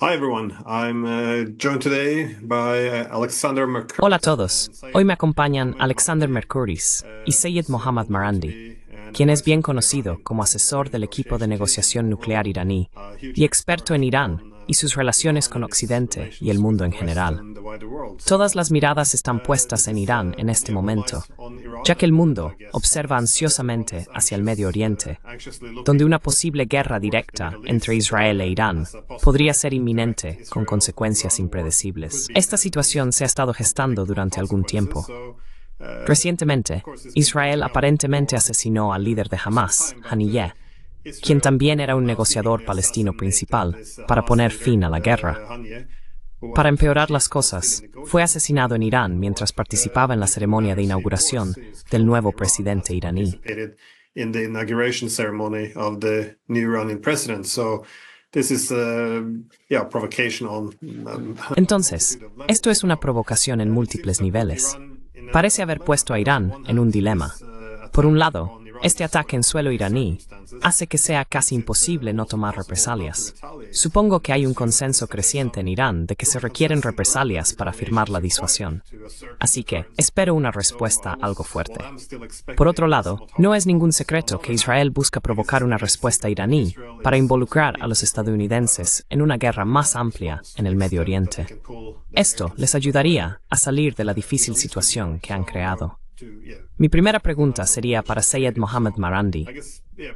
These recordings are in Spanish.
Hi everyone. I'm, uh, joined today by, uh, Alexander Hola a todos. Hoy me acompañan Alexander Mercuris y Sayed Mohammad Marandi, quien es bien conocido como asesor del equipo de negociación nuclear iraní y experto en Irán y sus relaciones con Occidente y el mundo en general. Todas las miradas están puestas en Irán en este momento, ya que el mundo observa ansiosamente hacia el Medio Oriente, donde una posible guerra directa entre Israel e Irán podría ser inminente con consecuencias impredecibles. Esta situación se ha estado gestando durante algún tiempo. Recientemente, Israel aparentemente asesinó al líder de Hamas, Haniyeh, quien también era un negociador palestino principal, para poner fin a la guerra. Para empeorar las cosas, fue asesinado en Irán mientras participaba en la ceremonia de inauguración del nuevo presidente iraní. Entonces, esto es una provocación en múltiples niveles. Parece haber puesto a Irán en un dilema. Por un lado, este ataque en suelo iraní hace que sea casi imposible no tomar represalias. Supongo que hay un consenso creciente en Irán de que se requieren represalias para firmar la disuasión. Así que espero una respuesta algo fuerte. Por otro lado, no es ningún secreto que Israel busca provocar una respuesta iraní para involucrar a los estadounidenses en una guerra más amplia en el Medio Oriente. Esto les ayudaría a salir de la difícil situación que han creado. Mi primera pregunta um, sería para Sayed Mohamed Marandi.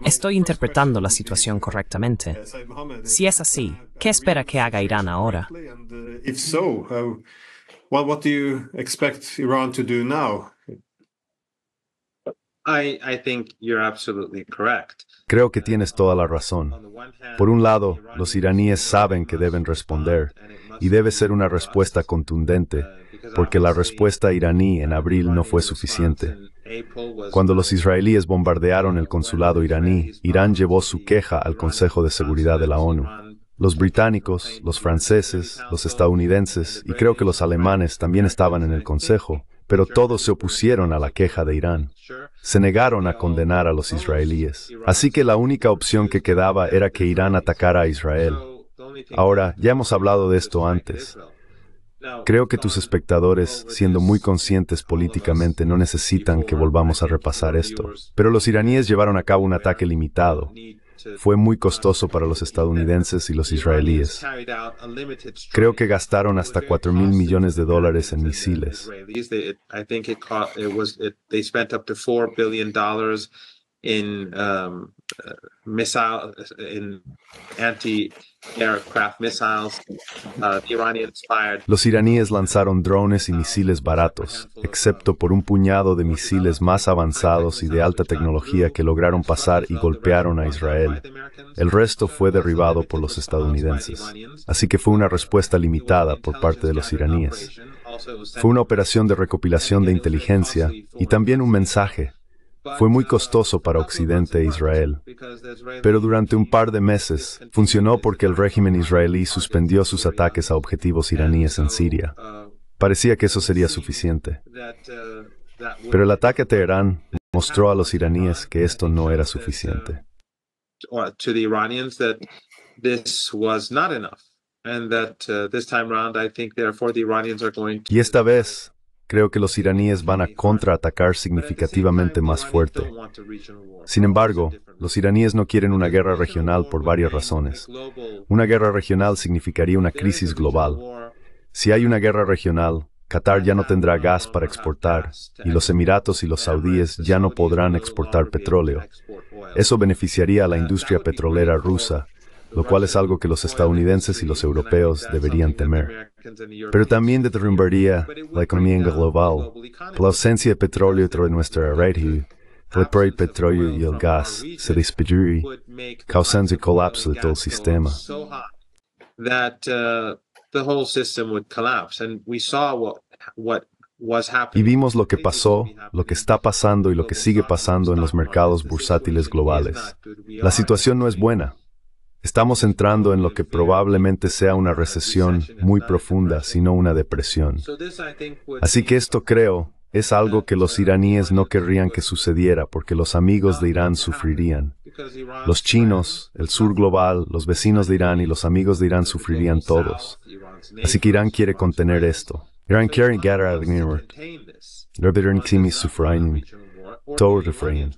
¿Estoy interpretando la situación correctamente? Uh, si es así, uh, ¿qué espera que haga Irán ahora? Creo que tienes toda la razón. Por un lado, los iraníes saben que deben responder y debe ser una respuesta contundente uh, porque la respuesta iraní en abril no fue suficiente. Cuando los israelíes bombardearon el consulado iraní, Irán llevó su queja al Consejo de Seguridad de la ONU. Los británicos, los franceses, los estadounidenses y creo que los alemanes también estaban en el Consejo, pero todos se opusieron a la queja de Irán. Se negaron a condenar a los israelíes. Así que la única opción que quedaba era que Irán atacara a Israel. Ahora, ya hemos hablado de esto antes. Creo que tus espectadores, siendo muy conscientes políticamente, no necesitan que volvamos a repasar esto. Pero los iraníes llevaron a cabo un ataque limitado. Fue muy costoso para los estadounidenses y los israelíes. Creo que gastaron hasta 4 mil millones de dólares en misiles en um, uh, anti-aircraft uh, Los iraníes lanzaron drones y misiles baratos, excepto por un puñado de misiles más avanzados y de alta tecnología que lograron pasar y golpearon a Israel. El resto fue derribado por los estadounidenses. Así que fue una respuesta limitada por parte de los iraníes. Fue una operación de recopilación de inteligencia y también un mensaje fue muy costoso para Occidente e Israel, pero durante un par de meses funcionó porque el régimen israelí suspendió sus ataques a objetivos iraníes en Siria. Parecía que eso sería suficiente. Pero el ataque a Teherán mostró a los iraníes que esto no era suficiente. Y esta vez creo que los iraníes van a contraatacar significativamente más fuerte. Sin embargo, los iraníes no quieren una guerra regional por varias razones. Una guerra regional significaría una crisis global. Si hay una guerra regional, Qatar ya no tendrá gas para exportar y los Emiratos y los saudíes ya no podrán exportar petróleo. Eso beneficiaría a la industria petrolera rusa lo cual es algo que los estadounidenses y los europeos deberían temer. Pero también derrumbaría la economía global. La ausencia de petróleo de nuestra red el petróleo y el gas se despediría, causando el colapso de todo el sistema. Y vimos lo que pasó, lo que está pasando y lo que sigue pasando en los mercados bursátiles globales. La situación no es buena. Estamos entrando en lo que probablemente sea una recesión muy profunda, sino una depresión. Así que esto creo es algo que los iraníes no querrían que sucediera porque los amigos de Irán sufrirían. Los chinos, el sur global, los vecinos de Irán y los amigos de Irán sufrirían todos. Así que Irán quiere contener esto. Irán toward the frame.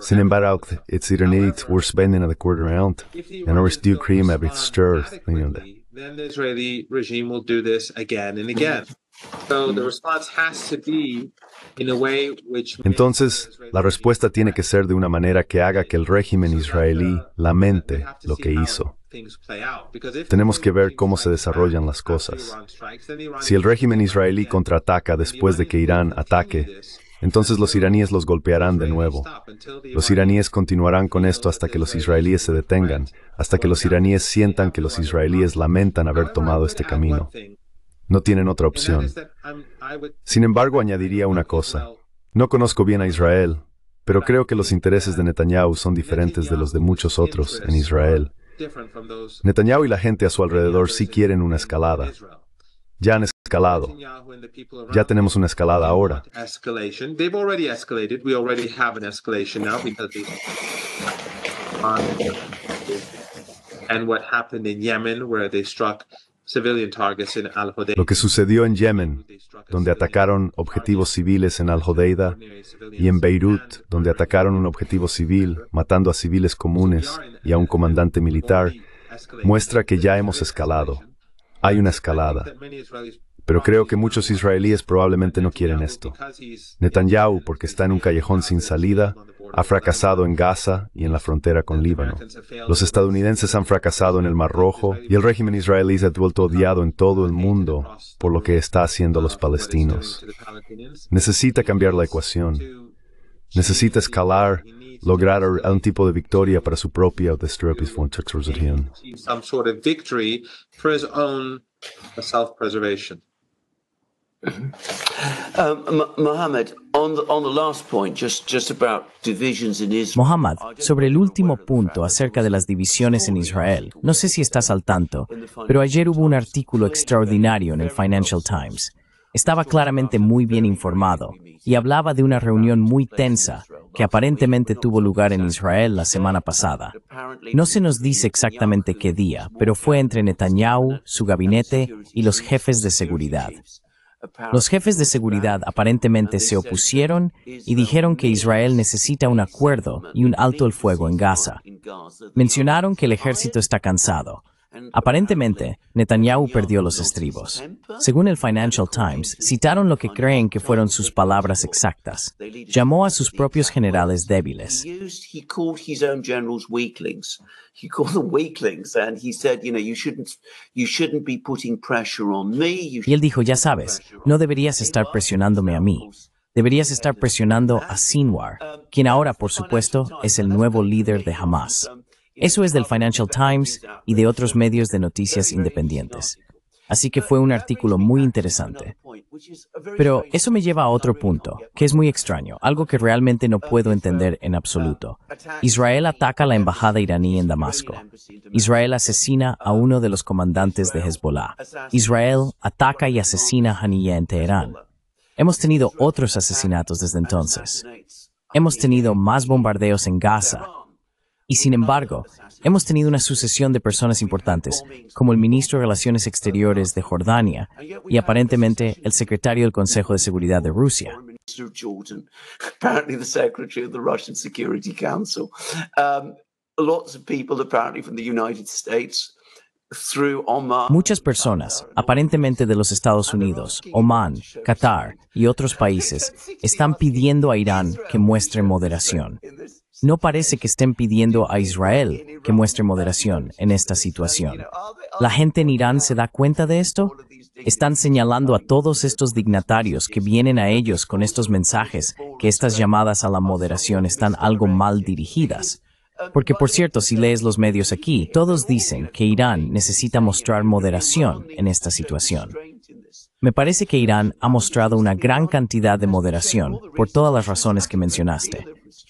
Sin embargo, it's either neat spending the a quarter round, and our steel cream every stir. Then the Israeli regime will do this again and again. So the response has to be in a way which Entonces, la respuesta tiene que ser de una manera que haga que el régimen israelí uh, lamente lo que hizo. Tenemos que ver cómo se desarrollan las cosas. Si el régimen israelí contraataca después de que Irán ataque, entonces los iraníes los golpearán de nuevo. Los iraníes continuarán con esto hasta que los israelíes se detengan, hasta que los iraníes sientan que los israelíes lamentan haber tomado este camino. No tienen otra opción. Sin embargo, añadiría una cosa. No conozco bien a Israel, pero creo que los intereses de Netanyahu son diferentes de los de muchos otros en Israel. Netanyahu y la gente a su alrededor sí quieren una escalada. Ya han escalado. Ya tenemos una escalada ahora. Lo que sucedió en Yemen, donde atacaron objetivos civiles en Al-Hodeida, y en Beirut, donde atacaron un objetivo civil, matando a civiles comunes y a un comandante militar, muestra que ya hemos escalado. Hay una escalada. Pero creo que muchos israelíes probablemente no quieren esto. Netanyahu, porque está en un callejón sin salida, ha fracasado en Gaza y en la frontera con Líbano. Los estadounidenses han fracasado en el Mar Rojo y el régimen israelí se ha vuelto odiado en todo el mundo por lo que está haciendo a los palestinos. Necesita cambiar la ecuación. Necesita escalar, lograr algún tipo de victoria para su propia autodestrucción. Mohammed, sobre el último punto acerca de las divisiones en Israel, no sé si estás al tanto, pero ayer hubo un artículo extraordinario en el Financial Times. Estaba claramente muy bien informado y hablaba de una reunión muy tensa que aparentemente tuvo lugar en Israel la semana pasada. No se nos dice exactamente qué día, pero fue entre Netanyahu, su gabinete y los jefes de seguridad. Los jefes de seguridad aparentemente se opusieron y dijeron que Israel necesita un acuerdo y un alto el fuego en Gaza. Mencionaron que el ejército está cansado, Aparentemente, Netanyahu perdió los estribos. Según el Financial Times, citaron lo que creen que fueron sus palabras exactas. Llamó a sus propios generales débiles. Y él dijo, ya sabes, no deberías estar presionándome a mí. Deberías estar presionando a Sinwar, quien ahora, por supuesto, es el nuevo líder de Hamas. Eso es del Financial Times y de otros medios de noticias independientes. Así que fue un artículo muy interesante. Pero eso me lleva a otro punto, que es muy extraño, algo que realmente no uh, puedo uh, entender en uh, absoluto. Israel ataca la embajada iraní en Damasco. Israel asesina a uno de los comandantes de Hezbollah. Israel ataca y asesina a Haniyeh en Teherán. Hemos tenido otros asesinatos desde entonces. Hemos tenido más bombardeos en Gaza, y sin embargo, hemos tenido una sucesión de personas importantes, como el ministro de Relaciones Exteriores de Jordania y aparentemente el secretario del Consejo de Seguridad de Rusia. Muchas personas, aparentemente de los Estados Unidos, Oman, Qatar y otros países, están pidiendo a Irán que muestre moderación. No parece que estén pidiendo a Israel que muestre moderación en esta situación. ¿La gente en Irán se da cuenta de esto? Están señalando a todos estos dignatarios que vienen a ellos con estos mensajes que estas llamadas a la moderación están algo mal dirigidas. Porque por cierto, si lees los medios aquí, todos dicen que Irán necesita mostrar moderación en esta situación. Me parece que Irán ha mostrado una gran cantidad de moderación, por todas las razones que mencionaste,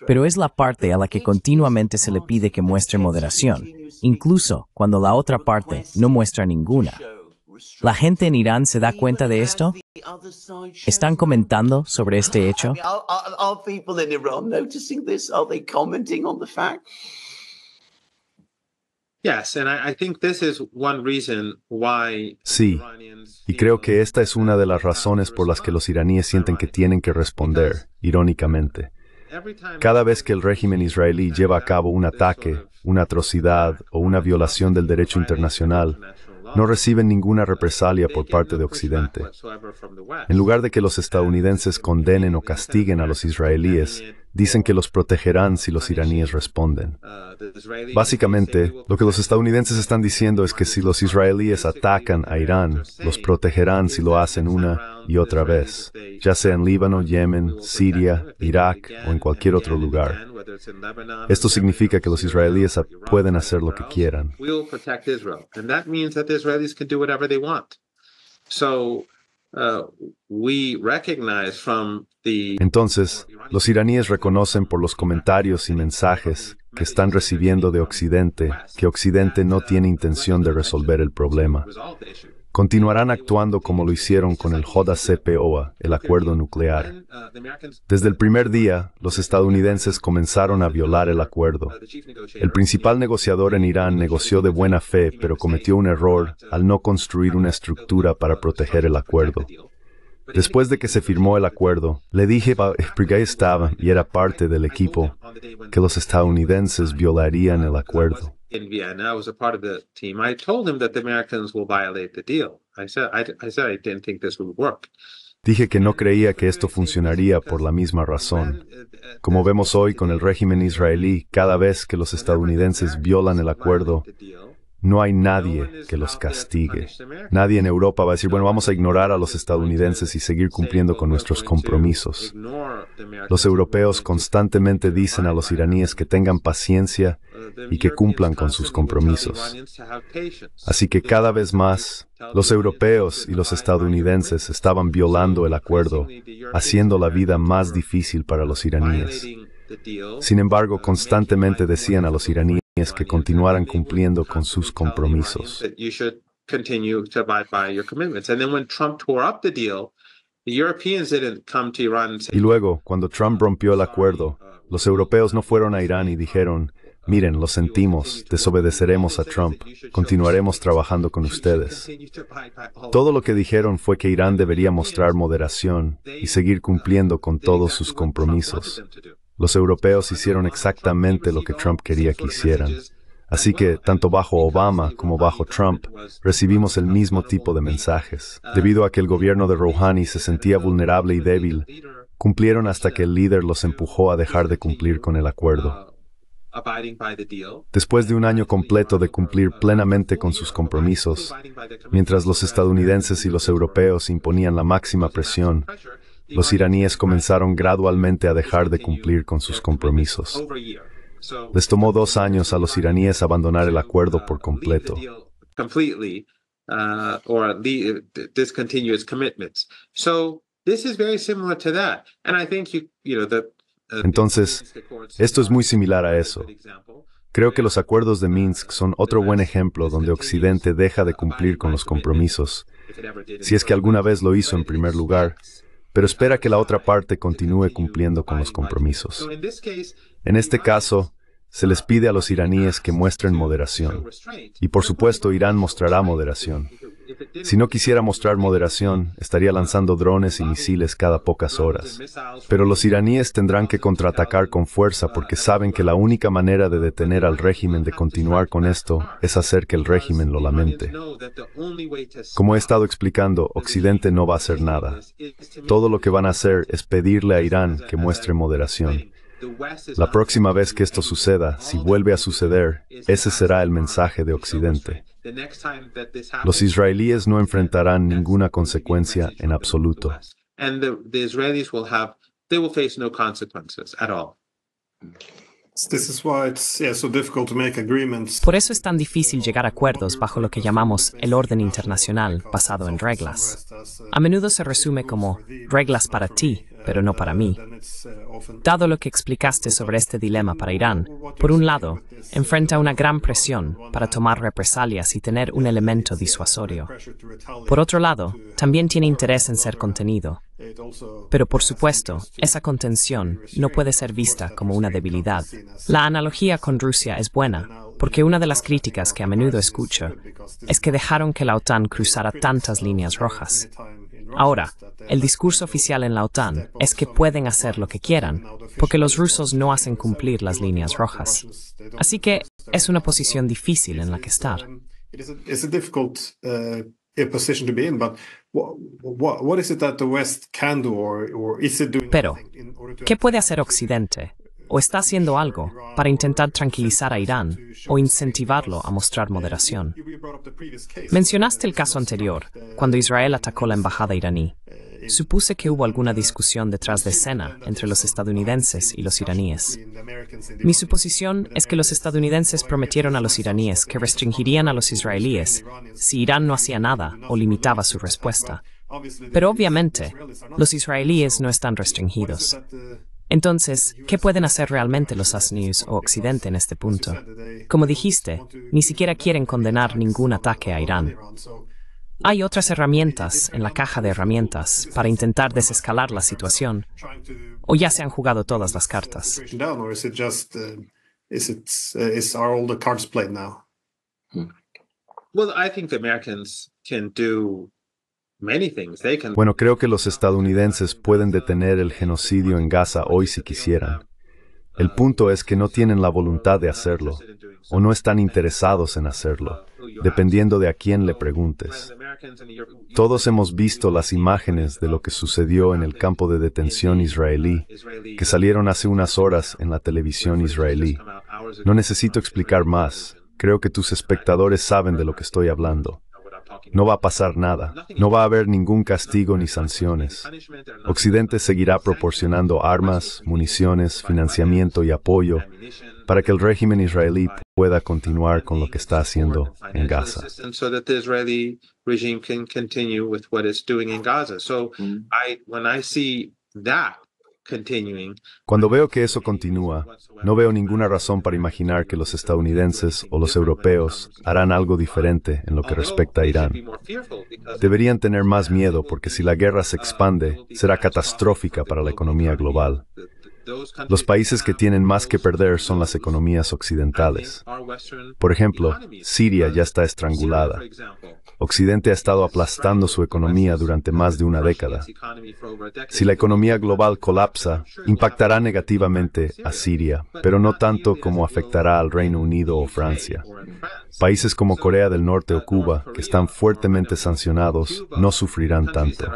pero es la parte a la que continuamente se le pide que muestre moderación, incluso cuando la otra parte no muestra ninguna. ¿La gente en Irán se da cuenta de esto? ¿Están comentando sobre este hecho? Sí, y creo que esta es una de las razones por las que los iraníes sienten que tienen que responder, irónicamente. Cada vez que el régimen israelí lleva a cabo un ataque, una atrocidad o una violación del derecho internacional, no reciben ninguna represalia por parte de Occidente. En lugar de que los estadounidenses condenen o castiguen a los israelíes, Dicen que los protegerán si los iraníes responden. Básicamente, lo que los estadounidenses están diciendo es que si los israelíes atacan a Irán, los protegerán si lo hacen una y otra vez, ya sea en Líbano, Yemen, Siria, Irak o en cualquier otro lugar. Esto significa que los israelíes pueden hacer lo que quieran. Entonces, los iraníes reconocen por los comentarios y mensajes que están recibiendo de Occidente que Occidente no tiene intención de resolver el problema continuarán actuando como lo hicieron con el JCPOA, el acuerdo nuclear. Desde el primer día, los estadounidenses comenzaron a violar el acuerdo. El principal negociador en Irán negoció de buena fe, pero cometió un error al no construir una estructura para proteger el acuerdo. Después de que se firmó el acuerdo, le dije a que estaba y era parte del equipo que los estadounidenses violarían el acuerdo. Dije que no creía que esto funcionaría por la misma razón. Como vemos hoy con el régimen israelí, cada vez que los estadounidenses violan el acuerdo, no hay nadie que los castigue. Nadie en Europa va a decir, bueno, vamos a ignorar a los estadounidenses y seguir cumpliendo con nuestros compromisos. Los europeos constantemente dicen a los iraníes que tengan paciencia y que cumplan con sus compromisos. Así que cada vez más, los europeos y los estadounidenses estaban violando el acuerdo, haciendo la vida más difícil para los iraníes. Sin embargo, constantemente decían a los iraníes, que continuaran cumpliendo con sus compromisos. y luego, cuando Trump oh, rompió el acuerdo, uh, los europeos no fueron a Irán y dijeron, miren, lo sentimos, desobedeceremos a Trump, continuaremos trabajando con ustedes. Todo lo que dijeron fue que Irán debería mostrar moderación y seguir cumpliendo con todos sus compromisos. Los europeos hicieron exactamente lo que Trump quería que hicieran. Así que, tanto bajo Obama como bajo Trump, recibimos el mismo tipo de mensajes. Debido a que el gobierno de Rouhani se sentía vulnerable y débil, cumplieron hasta que el líder los empujó a dejar de cumplir con el acuerdo. Después de un año completo de cumplir plenamente con sus compromisos, mientras los estadounidenses y los europeos imponían la máxima presión, los iraníes comenzaron gradualmente a dejar de cumplir con sus compromisos. Les tomó dos años a los iraníes abandonar el acuerdo por completo. Uh, Entonces, esto es muy similar a eso. Creo que los acuerdos de Minsk son otro buen ejemplo donde Occidente deja de cumplir con los compromisos, si es que alguna vez lo hizo en primer lugar, pero espera que la otra parte continúe cumpliendo con los compromisos. En este caso, se les pide a los iraníes que muestren moderación. Y por supuesto, Irán mostrará moderación. Si no quisiera mostrar moderación, estaría lanzando drones y misiles cada pocas horas. Pero los iraníes tendrán que contraatacar con fuerza porque saben que la única manera de detener al régimen de continuar con esto es hacer que el régimen lo lamente. Como he estado explicando, Occidente no va a hacer nada. Todo lo que van a hacer es pedirle a Irán que muestre moderación. La próxima vez que esto suceda, si vuelve a suceder, ese será el mensaje de Occidente. Los israelíes no enfrentarán ninguna consecuencia en absoluto. Por eso es tan difícil llegar a acuerdos bajo lo que llamamos el orden internacional basado en reglas. A menudo se resume como reglas para ti, pero no para mí. Dado lo que explicaste sobre este dilema para Irán, por un lado, enfrenta una gran presión para tomar represalias y tener un elemento disuasorio. Por otro lado, también tiene interés en ser contenido. Pero por supuesto, esa contención no puede ser vista como una debilidad. La analogía con Rusia es buena, porque una de las críticas que a menudo escucho es que dejaron que la OTAN cruzara tantas líneas rojas. Ahora, el discurso oficial en la OTAN es que pueden hacer lo que quieran, porque los rusos no hacen cumplir las líneas rojas. Así que es una posición difícil en la que estar. Pero, ¿qué puede hacer Occidente uh, o está haciendo algo para intentar tranquilizar a Irán o incentivarlo a mostrar moderación. Mencionaste el caso anterior, cuando Israel atacó la embajada iraní. Supuse que hubo alguna discusión detrás de escena entre los estadounidenses y los iraníes. Mi suposición es que los estadounidenses prometieron a los iraníes que restringirían a los israelíes si Irán no hacía nada o limitaba su respuesta. Pero obviamente, los israelíes no están restringidos. Entonces, ¿qué pueden hacer realmente los US News o Occidente en este punto? Como dijiste, ni siquiera quieren condenar ningún ataque a Irán. Hay otras herramientas en la caja de herramientas para intentar desescalar la situación, o ya se han jugado todas las cartas. Well, I think the Americans can do bueno, creo que los estadounidenses pueden detener el genocidio en Gaza hoy si quisieran. El punto es que no tienen la voluntad de hacerlo, o no están interesados en hacerlo, dependiendo de a quién le preguntes. Todos hemos visto las imágenes de lo que sucedió en el campo de detención israelí, que salieron hace unas horas en la televisión israelí. No necesito explicar más, creo que tus espectadores saben de lo que estoy hablando. No va a pasar nada. No va a haber ningún castigo ni sanciones. Occidente seguirá proporcionando armas, municiones, financiamiento y apoyo para que el régimen israelí pueda continuar con lo que está haciendo en Gaza. Cuando veo que eso continúa, no veo ninguna razón para imaginar que los estadounidenses o los europeos harán algo diferente en lo que respecta a Irán. Deberían tener más miedo porque si la guerra se expande, será catastrófica para la economía global. Los países que tienen más que perder son las economías occidentales. Por ejemplo, Siria ya está estrangulada. Occidente ha estado aplastando su economía durante más de una década. Si la economía global colapsa, impactará negativamente a Siria, pero no tanto como afectará al Reino Unido o Francia. Países como Corea del Norte o Cuba, que están fuertemente sancionados, no sufrirán tanto.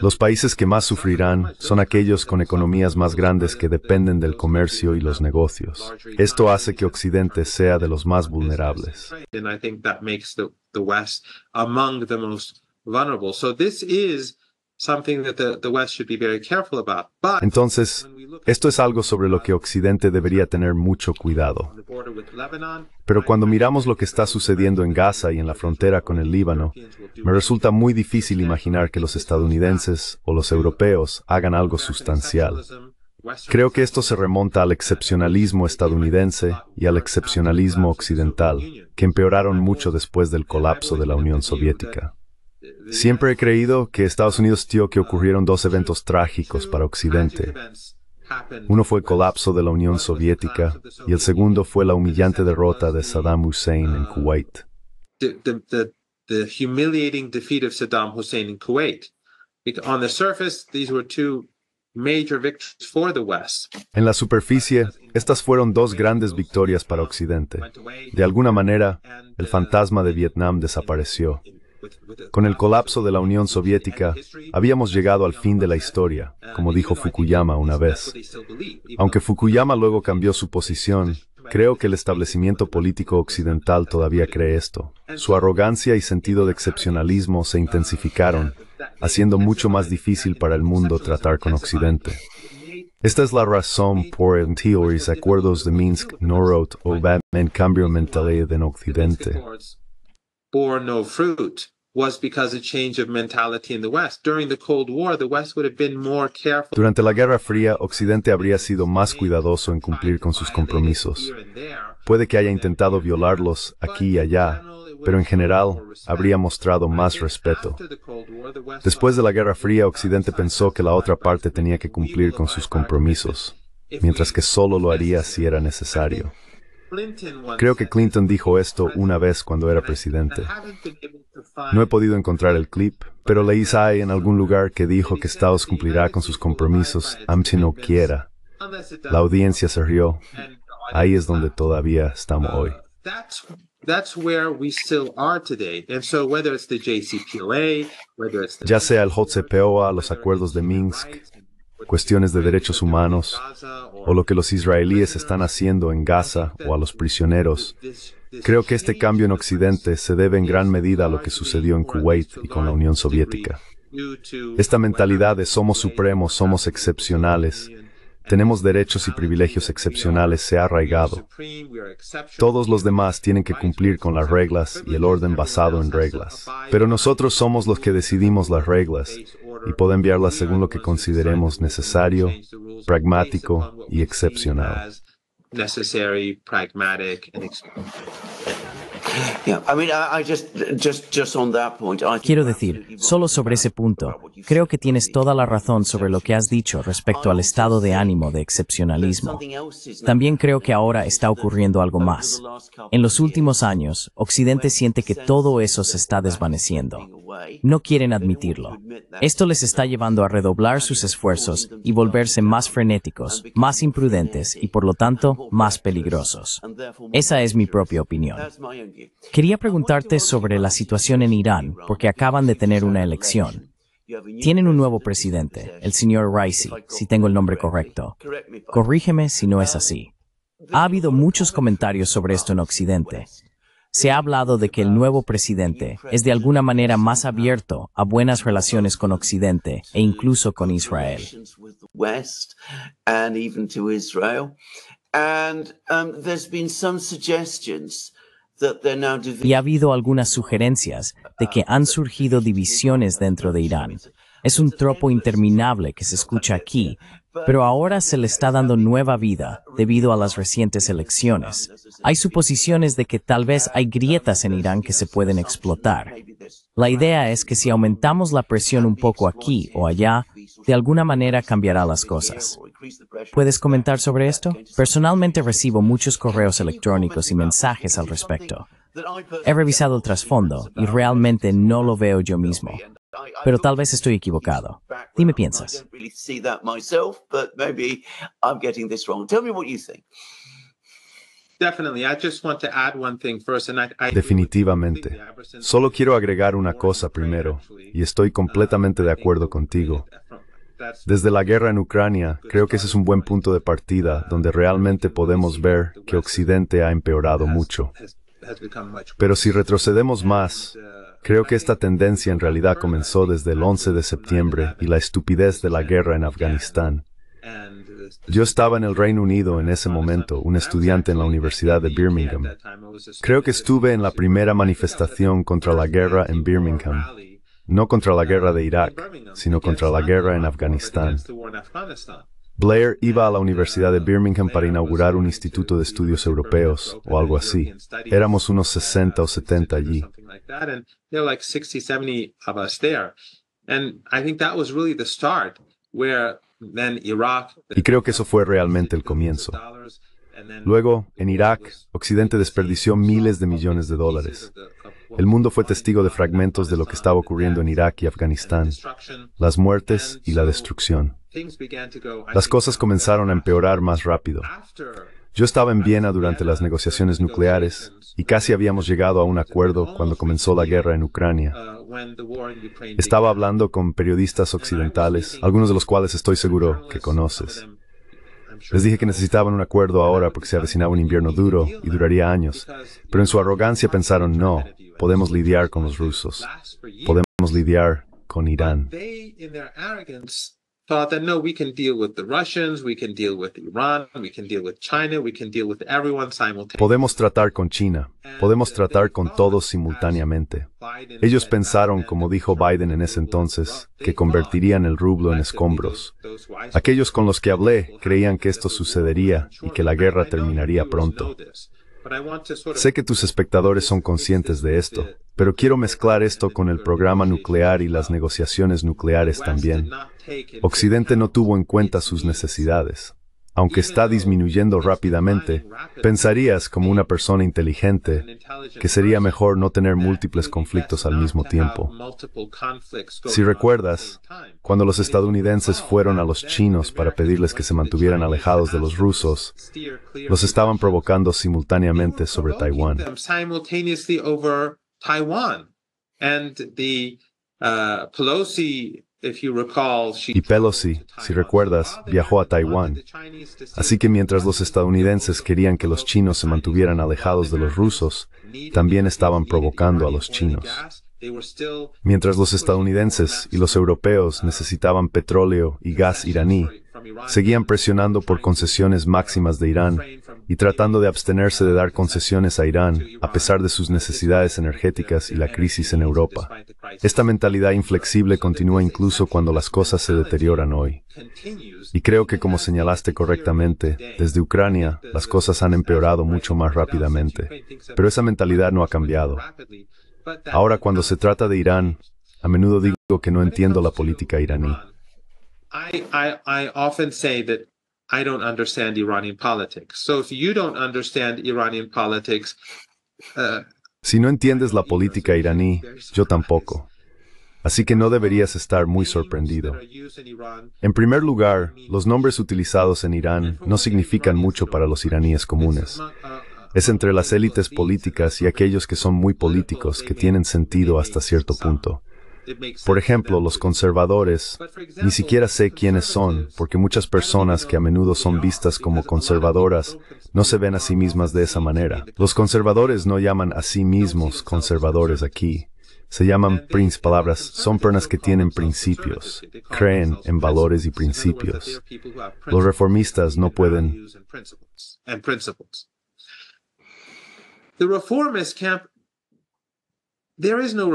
Los países que más sufrirán son aquellos con economías más grandes que dependen del comercio y los negocios. Esto hace que Occidente sea de los más vulnerables. Entonces, esto es algo sobre lo que Occidente debería tener mucho cuidado. Pero cuando miramos lo que está sucediendo en Gaza y en la frontera con el Líbano, me resulta muy difícil imaginar que los estadounidenses o los europeos hagan algo sustancial. Creo que esto se remonta al excepcionalismo estadounidense y al excepcionalismo occidental, que empeoraron mucho después del colapso de la Unión Soviética. Siempre he creído que Estados Unidos tío que ocurrieron dos eventos trágicos para Occidente. Uno fue el colapso de la Unión Soviética y el segundo fue la humillante derrota de Saddam Hussein en Kuwait. En la superficie, estas fueron dos grandes victorias para Occidente. De alguna manera, el fantasma de Vietnam desapareció. Con el colapso de la Unión Soviética, habíamos llegado al fin de la historia, como dijo Fukuyama una vez. Aunque Fukuyama luego cambió su posición, Creo que el establecimiento político occidental todavía cree esto. Su arrogancia y sentido de excepcionalismo se intensificaron haciendo mucho más difícil para el mundo tratar con Occidente. Esta es la razón por el que los acuerdos de Minsk no o cambio mentalidad en Occidente. mentality in the West. Durante la Guerra Fría, Occidente habría sido más cuidadoso en cumplir con sus compromisos. Puede que haya intentado violarlos aquí y allá, pero en general habría mostrado más respeto. Después de la Guerra Fría, Occidente pensó que la otra parte tenía que cumplir con sus compromisos, mientras que solo lo haría si era necesario. Creo que Clinton dijo esto una vez cuando era presidente. No he podido encontrar el clip, pero leí ahí en algún lugar que dijo que Estados cumplirá con sus compromisos, aunque no quiera. La audiencia se rió. Ahí es donde todavía estamos hoy. Ya sea el JCPOA, los acuerdos de Minsk, cuestiones de derechos humanos, o lo que los israelíes están haciendo en Gaza o a los prisioneros, creo que este cambio en Occidente se debe en gran medida a lo que sucedió en Kuwait y con la Unión Soviética. Esta mentalidad de somos supremos, somos excepcionales, tenemos derechos y privilegios excepcionales, se ha arraigado. Todos los demás tienen que cumplir con las reglas y el orden basado en reglas. Pero nosotros somos los que decidimos las reglas y podemos enviarlas según lo que consideremos necesario, pragmático y excepcional. Quiero decir, solo sobre ese punto, creo que tienes toda la razón sobre lo que has dicho respecto al estado de ánimo de excepcionalismo. También creo que ahora está ocurriendo algo más. En los últimos años, Occidente siente que todo eso se está desvaneciendo. No quieren admitirlo. Esto les está llevando a redoblar sus esfuerzos y volverse más frenéticos, más imprudentes y por lo tanto más peligrosos. Esa es mi propia opinión. Quería preguntarte sobre la situación en Irán, porque acaban de tener una elección. Tienen un nuevo presidente, el señor Raisi, si tengo el nombre correcto. Corrígeme si no es así. Ha habido muchos comentarios sobre esto en Occidente. Se ha hablado de que el nuevo presidente es de alguna manera más abierto a buenas relaciones con Occidente e incluso con Israel. And um, there's been some suggestions y ha habido algunas sugerencias de que han surgido divisiones dentro de Irán. Es un tropo interminable que se escucha aquí, pero ahora se le está dando nueva vida debido a las recientes elecciones. Hay suposiciones de que tal vez hay grietas en Irán que se pueden explotar. La idea es que si aumentamos la presión un poco aquí o allá, de alguna manera cambiará las cosas. ¿Puedes comentar sobre esto? Personalmente recibo muchos correos electrónicos y mensajes al respecto. He revisado el trasfondo y realmente no lo veo yo mismo. Pero tal vez estoy equivocado. Dime piensas. Definitivamente. Solo quiero agregar una cosa primero, y estoy completamente de uh, acuerdo contigo. Desde la guerra en Ucrania, creo que ese es un buen punto de partida, donde realmente podemos ver que Occidente ha empeorado mucho. Pero si retrocedemos más, creo que esta tendencia en realidad comenzó desde el 11 de septiembre y la estupidez de la guerra en Afganistán. Yo estaba en el Reino Unido en ese momento, un estudiante en la Universidad de Birmingham. Creo que estuve en la primera manifestación contra la guerra en Birmingham no contra la guerra de Irak, sino contra la guerra en Afganistán. Blair iba a la Universidad de Birmingham para inaugurar un instituto de estudios europeos o algo así. Éramos unos 60 o 70 allí. Y creo que eso fue realmente el comienzo. Luego, en Irak, Occidente desperdició miles de millones de dólares. El mundo fue testigo de fragmentos de lo que estaba ocurriendo en Irak y Afganistán, las muertes y la destrucción. Las cosas comenzaron a empeorar más rápido. Yo estaba en Viena durante las negociaciones nucleares y casi habíamos llegado a un acuerdo cuando comenzó la guerra en Ucrania. Estaba hablando con periodistas occidentales, algunos de los cuales estoy seguro que conoces. Les dije que necesitaban un acuerdo ahora porque se avecinaba un invierno duro y duraría años, pero en su arrogancia pensaron, no, podemos lidiar con los rusos, podemos lidiar con Irán. Podemos tratar con China, podemos tratar con todos simultáneamente. Ellos pensaron, como dijo Biden en ese entonces, que convertirían el rublo en escombros. Aquellos con los que hablé creían que esto sucedería y que la guerra terminaría pronto. Sé que tus espectadores son conscientes de esto, pero quiero mezclar esto con el programa nuclear y las negociaciones nucleares también. Occidente no tuvo en cuenta sus necesidades aunque está disminuyendo rápidamente, pensarías como una persona inteligente que sería mejor no tener múltiples conflictos al mismo tiempo. Si recuerdas, cuando los estadounidenses fueron a los chinos para pedirles que se mantuvieran alejados de los rusos, los estaban provocando simultáneamente sobre Taiwán. Y Pelosi, si recuerdas, viajó a Taiwán. Así que mientras los estadounidenses querían que los chinos se mantuvieran alejados de los rusos, también estaban provocando a los chinos. Mientras los estadounidenses y los europeos necesitaban petróleo y gas iraní, seguían presionando por concesiones máximas de Irán y tratando de abstenerse de dar concesiones a Irán a pesar de sus necesidades energéticas y la crisis en Europa. Esta mentalidad inflexible continúa incluso cuando las cosas se deterioran hoy. Y creo que como señalaste correctamente, desde Ucrania las cosas han empeorado mucho más rápidamente, pero esa mentalidad no ha cambiado. Ahora cuando se trata de Irán, a menudo digo que no entiendo la política iraní. I, si no entiendes la política iraní, yo tampoco. Así que no deberías estar muy sorprendido. En primer lugar, los nombres utilizados en Irán no significan mucho para los iraníes comunes. Es entre las élites políticas y aquellos que son muy políticos que tienen sentido hasta cierto punto. Por ejemplo, los conservadores, ni siquiera sé quiénes son, porque muchas personas que a menudo son vistas como conservadoras no se ven a sí mismas de esa manera. Los conservadores no llaman a sí mismos conservadores aquí. Se llaman prince palabras, son personas que tienen principios, creen en valores y principios. Los reformistas no pueden no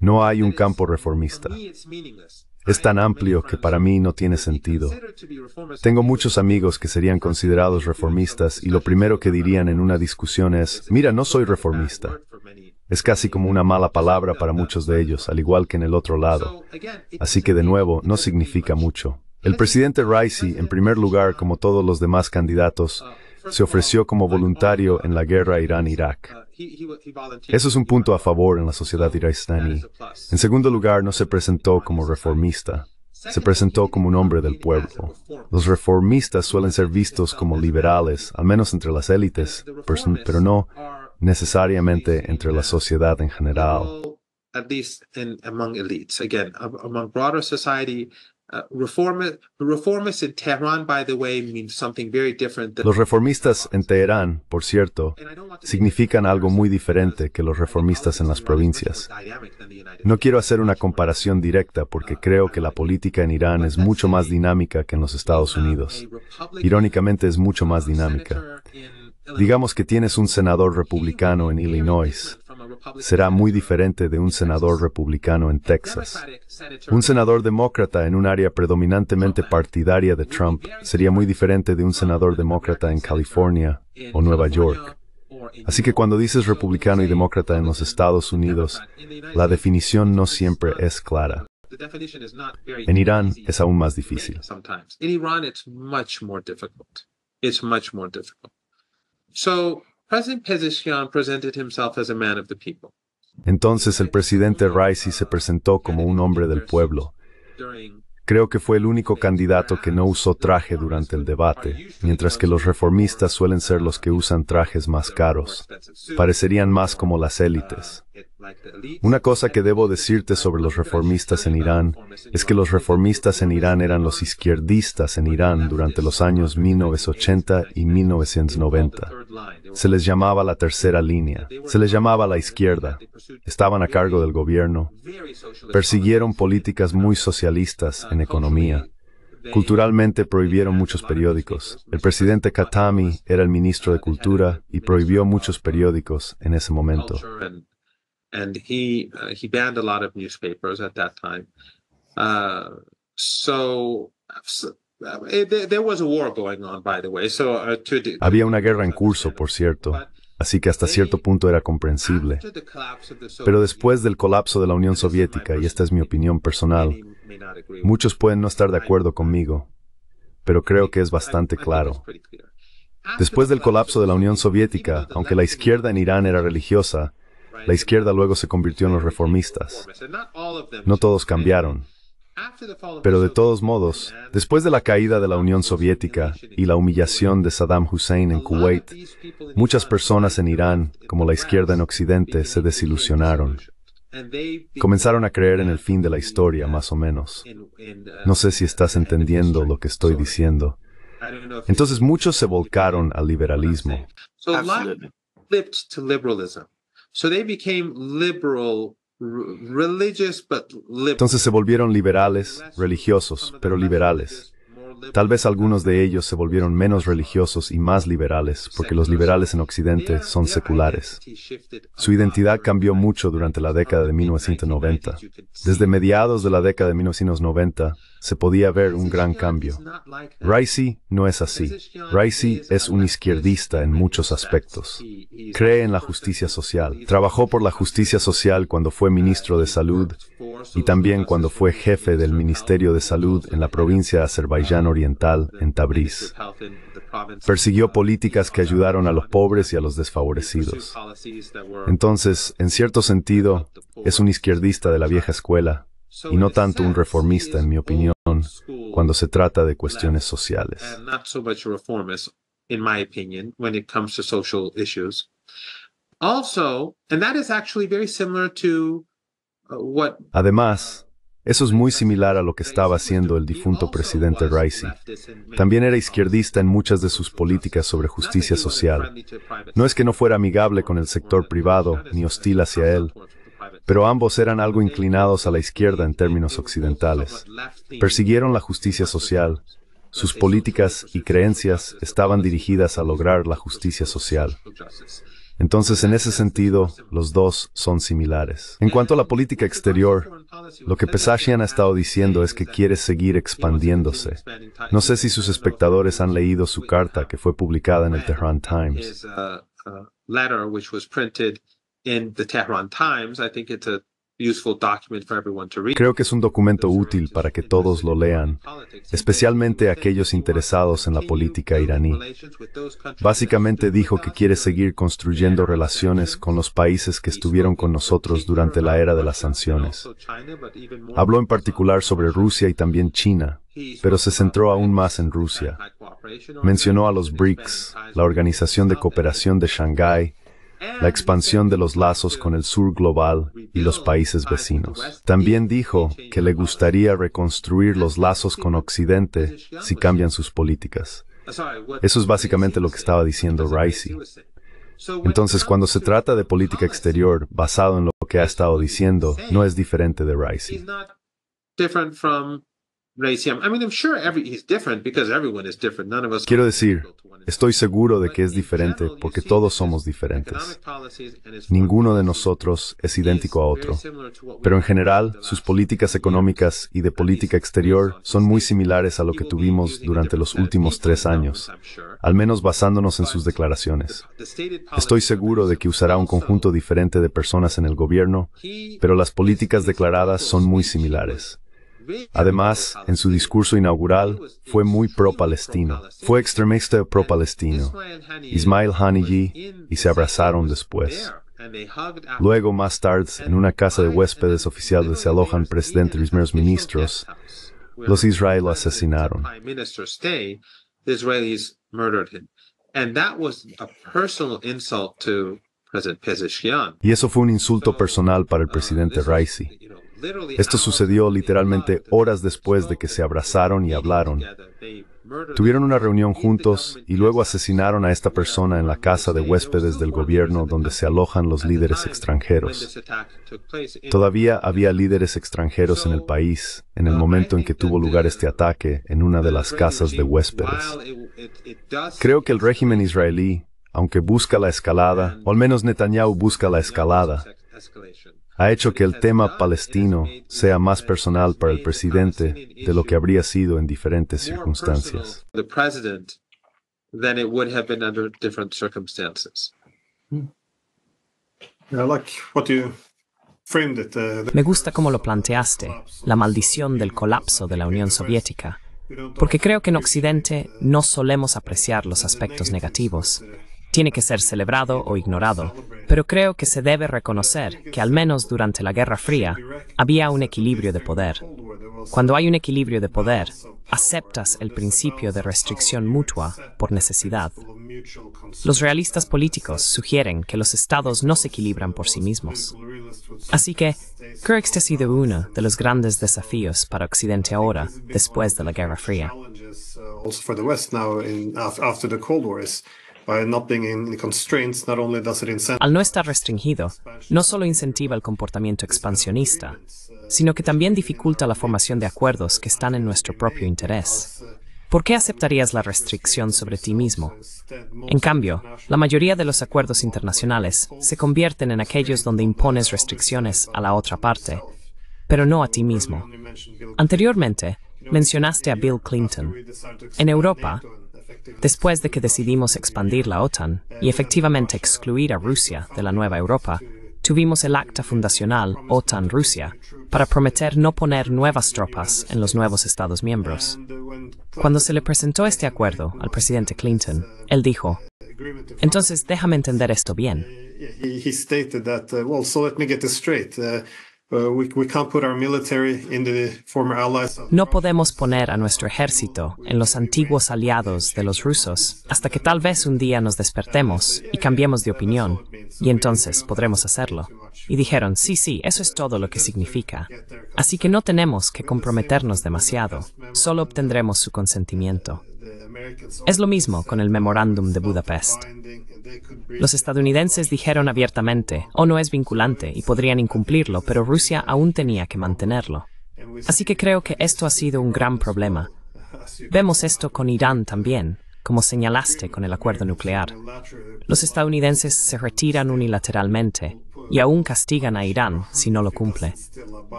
No hay un campo reformista. Es tan amplio que para mí no tiene sentido. Tengo muchos amigos que serían considerados reformistas y lo primero que dirían en una discusión es, mira, no soy reformista. Es casi como una mala palabra para muchos de ellos, al igual que en el otro lado. Así que de nuevo, no significa mucho. El presidente Ricey, en primer lugar, uh, como todos los demás candidatos, uh, se ofreció como voluntario en la guerra Irán-Irak. Eso es un punto a favor en la sociedad iraní. En segundo lugar, no se presentó como reformista. Se presentó como un hombre del pueblo. Los reformistas suelen ser vistos como liberales, al menos entre las élites, pero no necesariamente entre la sociedad en general. Los reformistas en Teherán, por cierto, significan algo muy diferente que los reformistas en las provincias. No quiero hacer una comparación directa porque uh, creo que la política en Irán es mucho más dinámica que en los Estados Unidos. Irónicamente es mucho más dinámica. Digamos que tienes un senador republicano en Illinois será muy diferente de un senador republicano en Texas. Un senador demócrata en un área predominantemente partidaria de Trump sería muy diferente de un senador demócrata en California o Nueva York. Así que cuando dices republicano y demócrata en los Estados Unidos, la definición no siempre es clara. En Irán es aún más difícil. En Irán es mucho más difícil. Entonces el presidente Rice se presentó como un hombre del pueblo. Creo que fue el único candidato que no usó traje durante el debate, mientras que los reformistas suelen ser los que usan trajes más caros. Parecerían más como las élites. Una cosa que debo decirte sobre los reformistas en Irán es que los reformistas en Irán eran los izquierdistas en Irán durante los años 1980 y 1990. Se les llamaba la tercera línea, se les llamaba la izquierda, estaban a cargo del gobierno, persiguieron políticas muy socialistas en economía, Culturalmente prohibieron muchos periódicos. El presidente Khatami era el ministro de Cultura y prohibió muchos periódicos en ese momento and he uh, he banned a lot of newspapers había una guerra en curso, por cierto. Así que hasta cierto punto era comprensible. Pero después del colapso de la Unión Soviética, y esta es mi opinión personal, muchos pueden no estar de acuerdo conmigo, pero creo que es bastante claro. Después del colapso de la Unión Soviética, aunque la izquierda en Irán era religiosa, la izquierda luego se convirtió en los reformistas. No todos cambiaron. Pero de todos modos, después de la caída de la Unión Soviética y la humillación de Saddam Hussein en Kuwait, muchas personas en Irán, como la izquierda en Occidente, se desilusionaron. Comenzaron a creer en el fin de la historia, más o menos. No sé si estás entendiendo lo que estoy diciendo. Entonces muchos se volcaron al liberalismo entonces se volvieron liberales, religiosos, pero liberales. Tal vez algunos de ellos se volvieron menos religiosos y más liberales, porque los liberales en Occidente son seculares. Su identidad cambió mucho durante la década de 1990. Desde mediados de la década de 1990, se podía ver un gran cambio. Raisi no es así. Raisi es un izquierdista en muchos aspectos. Cree en la justicia social. Trabajó por la justicia social cuando fue ministro de Salud y también cuando fue jefe del Ministerio de Salud en la provincia de Azerbaiyán Oriental, en Tabriz. Persiguió políticas que ayudaron a los pobres y a los desfavorecidos. Entonces, en cierto sentido, es un izquierdista de la vieja escuela, y no tanto un reformista, en mi opinión, cuando se trata de cuestiones sociales. Uh, Además, eso es muy similar a lo que estaba haciendo el difunto presidente Ricey. También era izquierdista en muchas de sus políticas sobre justicia social. No es que no fuera amigable con el sector privado ni hostil hacia él, pero ambos eran algo inclinados a la izquierda en términos occidentales. Persiguieron la justicia social, sus políticas y creencias estaban dirigidas a lograr la justicia social. Entonces, en ese sentido, los dos son similares. En cuanto a la política exterior, lo que Pesachian ha estado diciendo es que quiere seguir expandiéndose. No sé si sus espectadores han leído su carta que fue publicada en el Tehran Times. Creo que es un documento útil para que todos lo lean, especialmente aquellos interesados en la política iraní. Básicamente dijo que quiere seguir construyendo relaciones con los países que estuvieron con nosotros durante la era de las sanciones. Habló en particular sobre Rusia y también China, pero se centró aún más en Rusia. Mencionó a los BRICS, la Organización de Cooperación de Shanghái, la expansión de los lazos con el sur global y los países vecinos. También dijo que le gustaría reconstruir los lazos con Occidente si cambian sus políticas. Eso es básicamente lo que estaba diciendo Ricey. Entonces, cuando se trata de política exterior basado en lo que ha estado diciendo, no es diferente de Ricey. Quiero decir, estoy seguro de que es diferente porque todos somos diferentes. Ninguno de nosotros es idéntico a otro, pero en general sus políticas económicas y de política exterior son muy similares a lo que tuvimos durante los últimos tres años, al menos basándonos en sus declaraciones. Estoy seguro de que usará un conjunto diferente de personas en el gobierno, pero las políticas declaradas son muy similares. Además, en su discurso inaugural, fue muy pro-palestino. Fue extremista pro-palestino. Ismail Haniyeh y se abrazaron después. Luego, más tarde, en una casa de huéspedes oficial donde se alojan presidentes y primeros ministros, los israelíes lo asesinaron. Y eso fue un insulto personal para el presidente Raisi. Esto sucedió literalmente horas después de que se abrazaron y hablaron. Tuvieron una reunión juntos y luego asesinaron a esta persona en la casa de huéspedes del gobierno donde se alojan los líderes extranjeros. Todavía había líderes extranjeros en el país en el uh, momento en que tuvo lugar uh, este ataque en una de las casas de huéspedes. Creo que el régimen israelí, aunque busca la escalada, o al menos Netanyahu busca la escalada, ha hecho que el tema palestino sea más personal para el presidente de lo que habría sido en diferentes circunstancias. Me gusta cómo lo planteaste, la maldición del colapso de la Unión Soviética, porque creo que en Occidente no solemos apreciar los aspectos negativos, tiene que ser celebrado o ignorado, pero creo que se debe reconocer que al menos durante la Guerra Fría había un equilibrio de poder. Cuando hay un equilibrio de poder, aceptas el principio de restricción mutua por necesidad. Los realistas políticos sugieren que los estados no se equilibran por sí mismos. Así que, creo que este ha sido uno de los grandes desafíos para Occidente ahora, después de la Guerra Fría. Al no estar restringido, no solo incentiva el comportamiento expansionista, sino que también dificulta la formación de acuerdos que están en nuestro propio interés. ¿Por qué aceptarías la restricción sobre ti mismo? En cambio, la mayoría de los acuerdos internacionales se convierten en aquellos donde impones restricciones a la otra parte, pero no a ti mismo. Anteriormente, mencionaste a Bill Clinton. En Europa, Después de que decidimos expandir la OTAN y efectivamente excluir a Rusia de la nueva Europa, tuvimos el acta fundacional OTAN-Rusia para prometer no poner nuevas tropas en los nuevos Estados miembros. Cuando se le presentó este acuerdo al presidente Clinton, él dijo, entonces déjame entender esto bien. No podemos poner a nuestro ejército en los antiguos aliados de los rusos hasta que tal vez un día nos despertemos y cambiemos de opinión, y entonces podremos hacerlo. Y dijeron, sí, sí, eso es todo lo que significa. Así que no tenemos que comprometernos demasiado, solo obtendremos su consentimiento. Es lo mismo con el memorándum de Budapest. Los estadounidenses dijeron abiertamente, o oh, no es vinculante y podrían incumplirlo, pero Rusia aún tenía que mantenerlo. Así que creo que esto ha sido un gran problema. Vemos esto con Irán también, como señalaste con el acuerdo nuclear. Los estadounidenses se retiran unilateralmente y aún castigan a Irán si no lo cumple.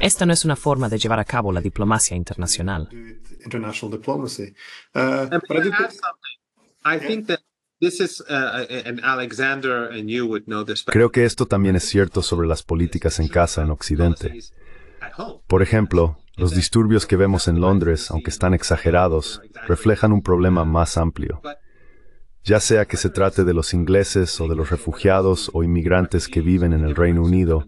Esta no es una forma de llevar a cabo la diplomacia internacional. Creo que esto también es cierto sobre las políticas en casa en Occidente. Por ejemplo, los disturbios que vemos en Londres, aunque están exagerados, reflejan un problema más amplio. Ya sea que se trate de los ingleses o de los refugiados o inmigrantes que viven en el Reino Unido,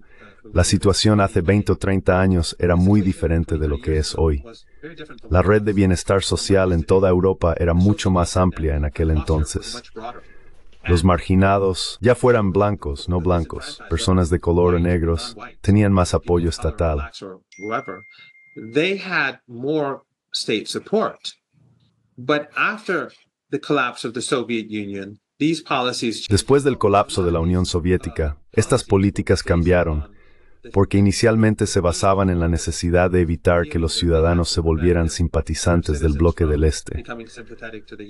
la situación hace 20 o 30 años era muy diferente de lo que es hoy. La red de bienestar social en toda Europa era mucho más amplia en aquel entonces. Los marginados, ya fueran blancos, no blancos, personas de color o negros, tenían más apoyo estatal. Después del colapso de la Unión Soviética, estas políticas cambiaron porque inicialmente se basaban en la necesidad de evitar que los ciudadanos se volvieran simpatizantes del bloque del Este.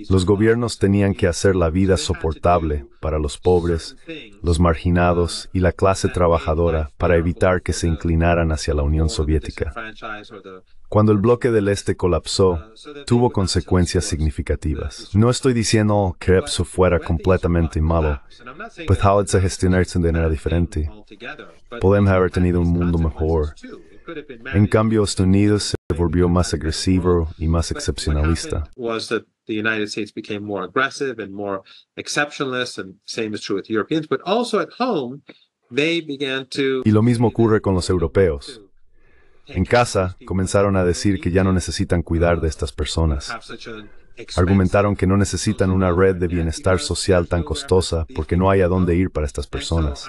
Los gobiernos tenían que hacer la vida soportable para los pobres, los marginados y la clase trabajadora para evitar que se inclinaran hacia la Unión Soviética. Cuando el bloque del este colapsó, ah, tuvo consecuencias significativas. No estoy diciendo que EPSO fuera completamente malo. Pues Howard se gestionarse de manera diferente. Podemos haber tenido un mundo mejor. En cambio, Estados Unidos se volvió más agresivo y más excepcionalista. Y lo mismo ocurre con los europeos. En casa comenzaron a decir que ya no necesitan cuidar de estas personas. Argumentaron que no necesitan una red de bienestar social tan costosa porque no hay a dónde ir para estas personas.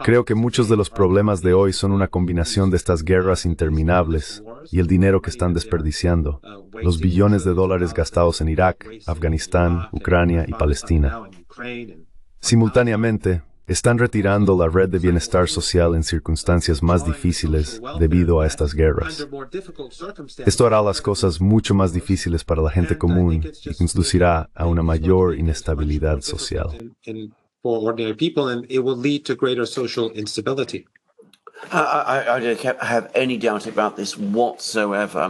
Creo que muchos de los problemas de hoy son una combinación de estas guerras interminables y el dinero que están desperdiciando, los billones de dólares gastados en Irak, Afganistán, Ucrania y Palestina. Simultáneamente, están retirando la red de bienestar social en circunstancias más difíciles debido a estas guerras. Esto hará las cosas mucho más difíciles para la gente común y conducirá a una mayor inestabilidad social.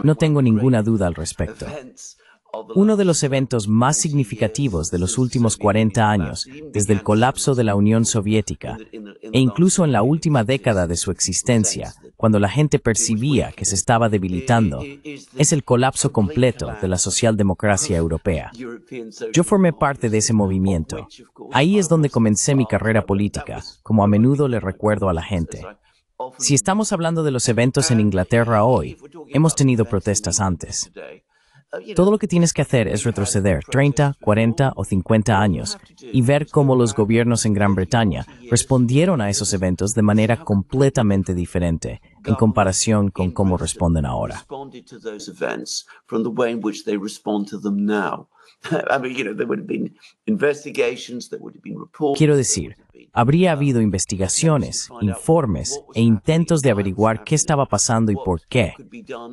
No tengo ninguna duda al respecto uno de los eventos más significativos de los últimos 40 años, desde el colapso de la Unión Soviética, e incluso en la última década de su existencia, cuando la gente percibía que se estaba debilitando, es el colapso completo de la socialdemocracia europea. Yo formé parte de ese movimiento. Ahí es donde comencé mi carrera política, como a menudo le recuerdo a la gente. Si estamos hablando de los eventos en Inglaterra hoy, hemos tenido protestas antes. Todo lo que tienes que hacer es retroceder 30, 40 o 50 años y ver cómo los gobiernos en Gran Bretaña respondieron a esos eventos de manera completamente diferente en comparación con cómo responden ahora. Quiero decir, Habría habido investigaciones, informes e intentos de averiguar qué estaba pasando y por qué.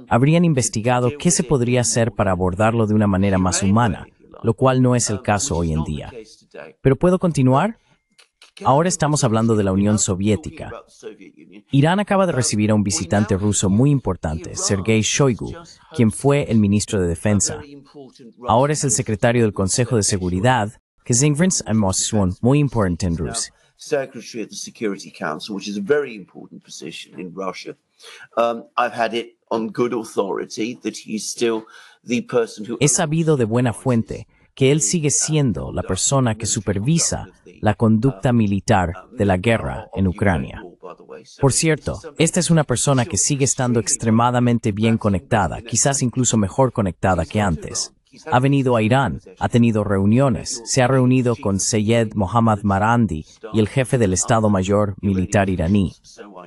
Habrían investigado qué se podría hacer para abordarlo de una manera más humana, lo cual no es el caso hoy en día. Pero puedo continuar? Ahora estamos hablando de la Unión Soviética. Irán acaba de recibir a un visitante ruso muy importante, Sergei Shoigu, quien fue el ministro de Defensa. Ahora es el secretario del Consejo de Seguridad, que es muy importante en Rusia secretary of the Security Council, which is a very important position in Russia. Um, I've it on good authority that still the person who... He sabido de buena fuente que él sigue siendo la persona que supervisa la conducta militar de la guerra en Ucrania. Por cierto, esta es una persona que sigue estando extremadamente bien conectada, quizás incluso mejor conectada que antes ha venido a Irán, ha tenido reuniones, se ha reunido con Seyed Mohammad Marandi y el jefe del Estado Mayor Militar iraní.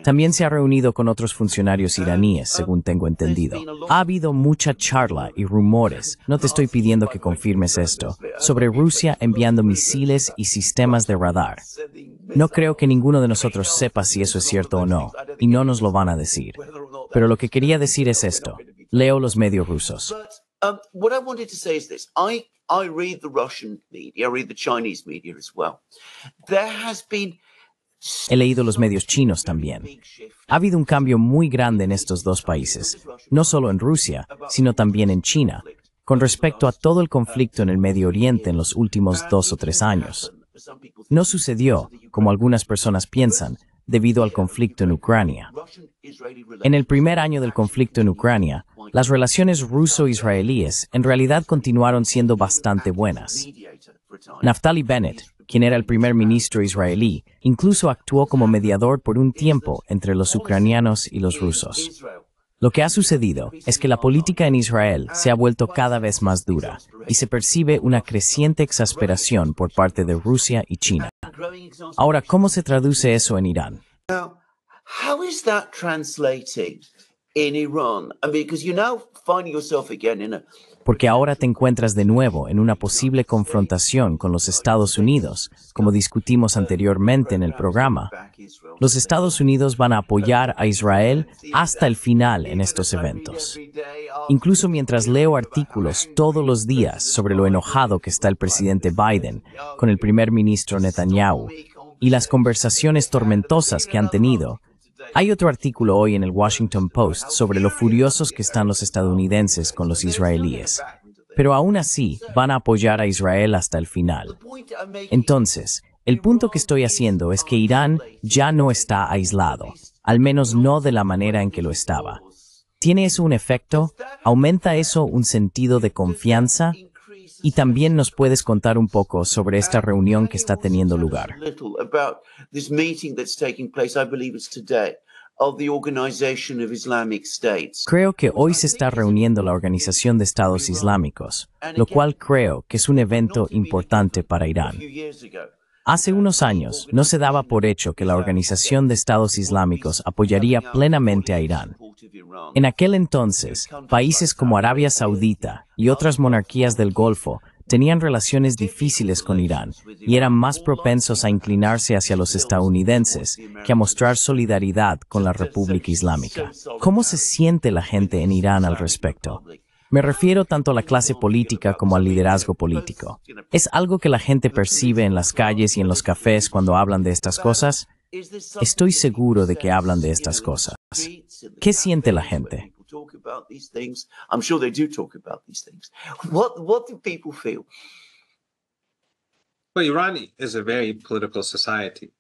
También se ha reunido con otros funcionarios iraníes, según tengo entendido. Ha habido mucha charla y rumores, no te estoy pidiendo que confirmes esto, sobre Rusia enviando misiles y sistemas de radar. No creo que ninguno de nosotros sepa si eso es cierto o no, y no nos lo van a decir. Pero lo que quería decir es esto. Leo los medios rusos. Um, what I wanted to say He leído los medios chinos también. Ha habido un cambio muy grande en estos dos países, no solo en Rusia, sino también en China, con respecto a todo el conflicto en el Medio Oriente en los últimos dos o tres años. No sucedió, como algunas personas piensan, debido al conflicto en Ucrania. En el primer año del conflicto en Ucrania, las relaciones ruso-israelíes en realidad continuaron siendo bastante buenas. Naftali Bennett, quien era el primer ministro israelí, incluso actuó como mediador por un tiempo entre los ucranianos y los rusos. Lo que ha sucedido es que la política en Israel se ha vuelto cada vez más dura y se percibe una creciente exasperación por parte de Rusia y China. Ahora, ¿cómo se traduce eso en Irán? porque ahora te encuentras de nuevo en una posible confrontación con los Estados Unidos, como discutimos anteriormente en el programa. Los Estados Unidos van a apoyar a Israel hasta el final en estos eventos. Incluso mientras leo artículos todos los días sobre lo enojado que está el presidente Biden con el primer ministro Netanyahu y las conversaciones tormentosas que han tenido, hay otro artículo hoy en el Washington Post sobre lo furiosos que están los estadounidenses con los israelíes. Pero aún así, van a apoyar a Israel hasta el final. Entonces, el punto que estoy haciendo es que Irán ya no está aislado, al menos no de la manera en que lo estaba. ¿Tiene eso un efecto? ¿Aumenta eso un sentido de confianza? Y también nos puedes contar un poco sobre esta reunión que está teniendo lugar. Creo que hoy se está reuniendo la Organización de Estados Islámicos, lo cual creo que es un evento importante para Irán. Hace unos años no se daba por hecho que la Organización de Estados Islámicos apoyaría plenamente a Irán. En aquel entonces, países como Arabia Saudita y otras monarquías del Golfo tenían relaciones difíciles con Irán y eran más propensos a inclinarse hacia los estadounidenses que a mostrar solidaridad con la República Islámica. ¿Cómo se siente la gente en Irán al respecto? Me refiero tanto a la clase política como al liderazgo político. ¿Es algo que la gente percibe en las calles y en los cafés cuando hablan de estas cosas? Estoy seguro de que hablan de estas cosas. ¿Qué siente la gente? is a very political society,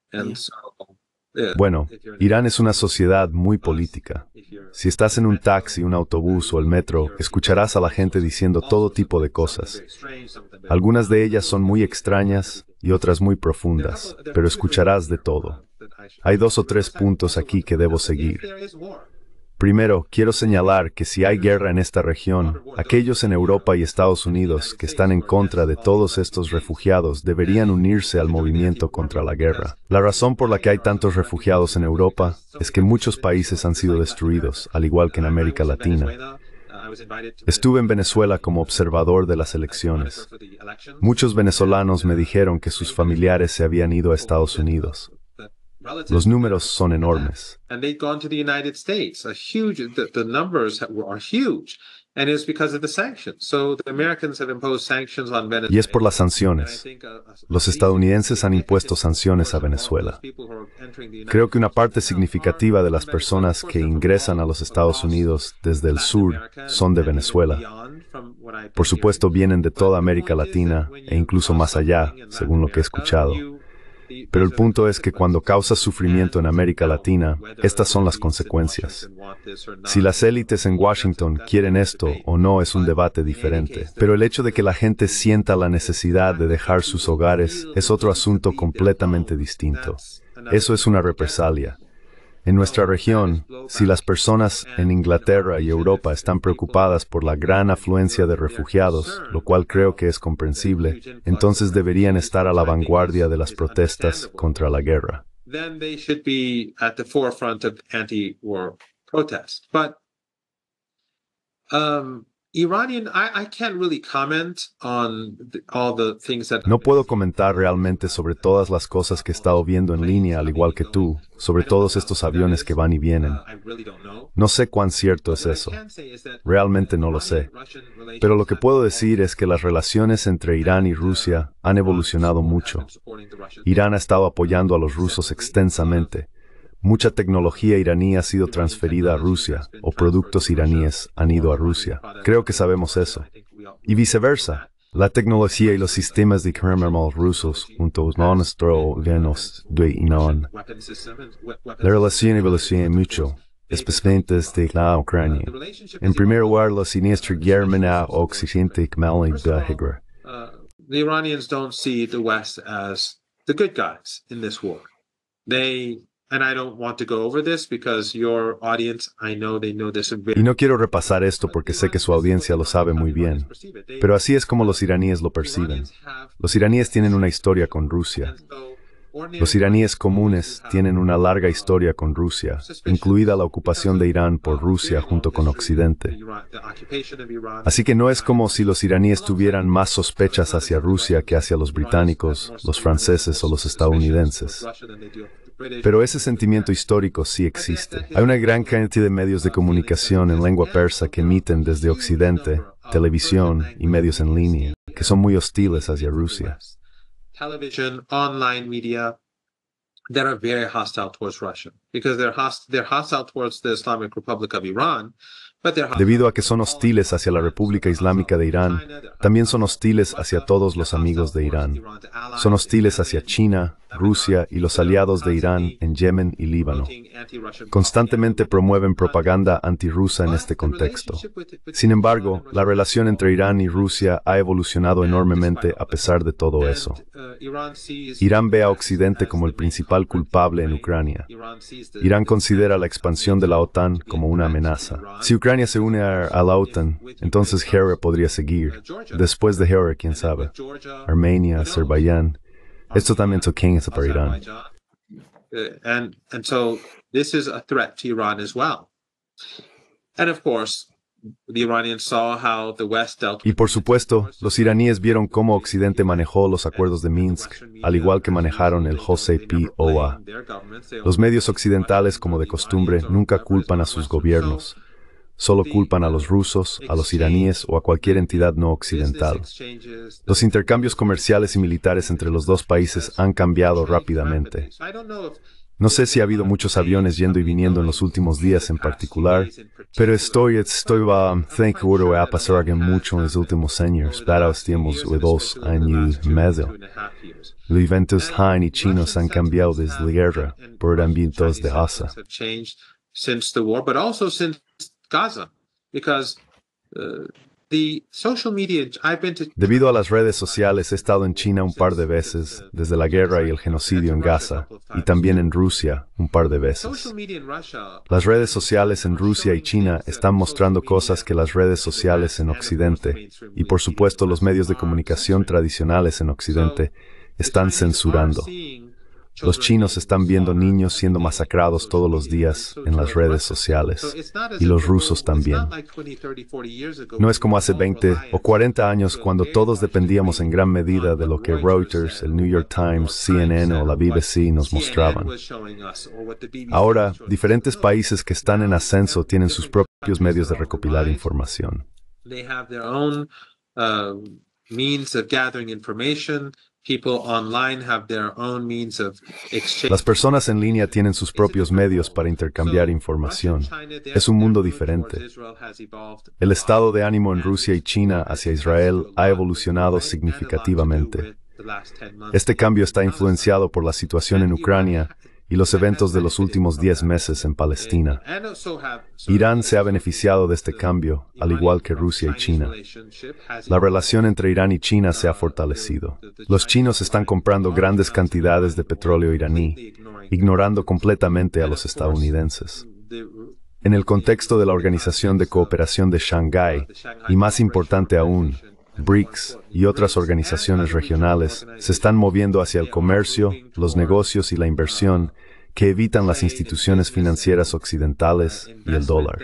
bueno, Irán es una sociedad muy política. Si estás en un taxi, un autobús o el metro, escucharás a la gente diciendo todo tipo de cosas. Algunas de ellas son muy extrañas y otras muy profundas, pero escucharás de todo. Hay dos o tres puntos aquí que debo seguir. Primero, quiero señalar que si hay guerra en esta región, aquellos en Europa y Estados Unidos que están en contra de todos estos refugiados deberían unirse al movimiento contra la guerra. La razón por la que hay tantos refugiados en Europa es que muchos países han sido destruidos, al igual que en América Latina. Estuve en Venezuela como observador de las elecciones. Muchos venezolanos me dijeron que sus familiares se habían ido a Estados Unidos. Los números son enormes. Y es por las sanciones. Uh, los estadounidenses han impuesto sanciones a Venezuela. Creo que una parte significativa de las personas que ingresan a los Estados Unidos desde el sur son de Venezuela. Por supuesto, vienen de toda América Latina e incluso más allá, según lo que he escuchado. Pero el punto es que cuando causa sufrimiento en América Latina, estas son las consecuencias. Si las élites en Washington quieren esto o no es un debate diferente, pero el hecho de que la gente sienta la necesidad de dejar sus hogares es otro asunto completamente distinto. Eso es una represalia. En nuestra región, si las personas en Inglaterra y Europa están preocupadas por la gran afluencia de refugiados, lo cual creo que es comprensible, entonces deberían estar a la vanguardia de las protestas contra la guerra. No puedo comentar realmente sobre todas las cosas que he estado viendo en línea, al igual que tú, sobre todos estos aviones que van y vienen. No sé cuán cierto es eso. Realmente no lo sé. Pero lo que puedo decir es que las relaciones entre Irán y Rusia han evolucionado mucho. Irán ha estado apoyando a los rusos extensamente Mucha tecnología iraní ha sido transferida a Rusia o productos iraníes han ido a Rusia. Creo que sabemos eso. Y viceversa. La tecnología y los sistemas de armamento rusos junto a nuestros venos de Inán, La relación evoluciona mucho, especialmente desde la Ucrania. En primer lugar, la siniestra guerra occidente de Hegra. The Iranians don't see the West as the good guys in this war. Y no quiero repasar esto porque sé que su audiencia lo sabe muy bien, pero así es como los iraníes lo perciben. Los iraníes tienen una historia con Rusia, los iraníes comunes tienen una larga historia con Rusia, incluida la ocupación de Irán por Rusia junto con Occidente. Así que no es como si los iraníes tuvieran más sospechas hacia Rusia que hacia los británicos, los franceses o los estadounidenses. Pero ese sentimiento histórico sí existe. Hay una gran cantidad de medios de comunicación en lengua persa que emiten desde Occidente, televisión y medios en línea, que son muy hostiles hacia Rusia. television, online media that are very hostile towards Russia because they're, host- they're hostile towards the Islamic Republic of Iran Debido a que son hostiles hacia la República Islámica de Irán, también son hostiles hacia todos los amigos de Irán. Son hostiles hacia China, Rusia y los aliados de Irán en Yemen y Líbano. Constantemente promueven propaganda antirrusa en este contexto. Sin embargo, la relación entre Irán y Rusia ha evolucionado enormemente a pesar de todo eso. Irán ve a Occidente como el principal culpable en Ucrania. Irán considera la expansión de la OTAN como una amenaza. Ucrania se une a, la OTAN, entonces Georgia podría seguir. Después de Georgia, quién sabe. Armenia, Azerbaiyán. Esto también King es para Irán. Eh, and, so this is a threat to Iran as well. And of course, y por supuesto, los iraníes vieron cómo Occidente manejó los acuerdos de Minsk, al igual que manejaron el Hosea-Pi-Oa. Los medios occidentales, como de costumbre, nunca culpan a sus gobiernos solo culpan a los uh, rusos, a los iraníes o a cualquier entidad no occidental. Los intercambios comerciales y militares entre los dos países han cambiado rápidamente. No sé si ha habido uh, muchos aviones yendo y viniendo en los últimos días en particular, pero estoy, estoy, um, think a ha pasado mucho en los últimos uh, años, dos años medio. Los eventos Han y chinos han cambiado desde la guerra por ambientes de asa. Gaza uh, Debido a las redes sociales he estado en China un par de veces, desde la guerra y el genocidio en Gaza, y también en Rusia un par de veces. Las redes sociales en Rusia y China están mostrando cosas que las redes sociales en Occidente, y por supuesto los medios de comunicación tradicionales en Occidente, están censurando. Los chinos están viendo niños siendo masacrados todos los días en las redes sociales y los rusos también. No es como hace 20 o 40 años cuando todos dependíamos en gran medida de lo que Reuters, el New York Times, CNN o la BBC nos mostraban. Ahora, diferentes países que están en ascenso tienen sus propios medios de recopilar información. Uh, las personas en línea tienen sus propios medios para intercambiar información. Es un mundo diferente. El estado de ánimo en Rusia y China hacia Israel ha evolucionado significativamente. Este cambio está influenciado por la situación en Ucrania y los eventos de los últimos 10 meses en Palestina. Irán se ha beneficiado de este cambio, al igual que Rusia y China. La relación entre Irán y China se ha fortalecido. Los chinos están comprando grandes cantidades de petróleo iraní, ignorando completamente a los estadounidenses. En el contexto de la Organización de Cooperación de Shanghái, y más importante aún, BRICS y otras organizaciones regionales se están moviendo hacia el comercio, los negocios y la inversión que evitan las instituciones financieras occidentales y el dólar.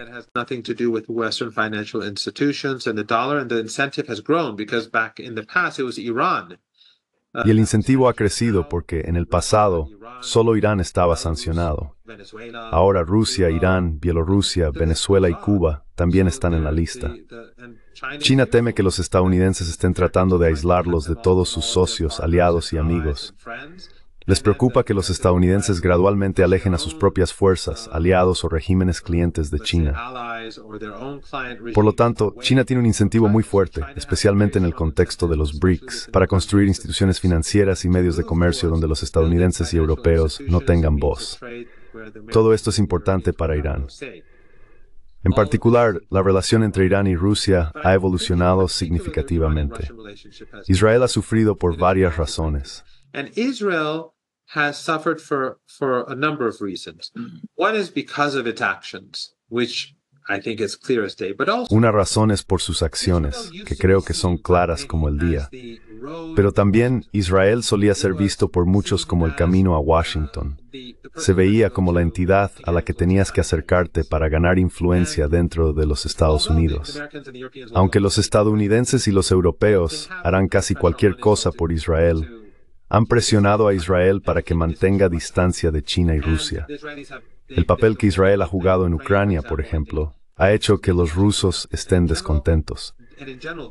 Y el incentivo ha crecido porque en el pasado solo Irán estaba sancionado. Ahora Rusia, Irán, Bielorrusia, Venezuela y Cuba también están en la lista. China teme que los estadounidenses estén tratando de aislarlos de todos sus socios, aliados y amigos. Les preocupa que los estadounidenses gradualmente alejen a sus propias fuerzas, aliados o regímenes clientes de China. Por lo tanto, China tiene un incentivo muy fuerte, especialmente en el contexto de los BRICS, para construir instituciones financieras y medios de comercio donde los estadounidenses y europeos no tengan voz. Todo esto es importante para Irán. En particular, la relación entre Irán y Rusia ha evolucionado significativamente. Israel ha sufrido por varias razones. Una razón es por sus acciones, que creo que son claras como el día. Pero también Israel solía ser visto por muchos como el camino a uh, Washington. Se veía como la entidad a la que tenías que acercarte para ganar influencia dentro de los Estados Unidos. Aunque los estadounidenses y los europeos harán casi cualquier cosa por Israel, han presionado a Israel para que mantenga distancia de China y Rusia. El papel que Israel ha jugado en Ucrania, por ejemplo, ha hecho que los rusos estén descontentos.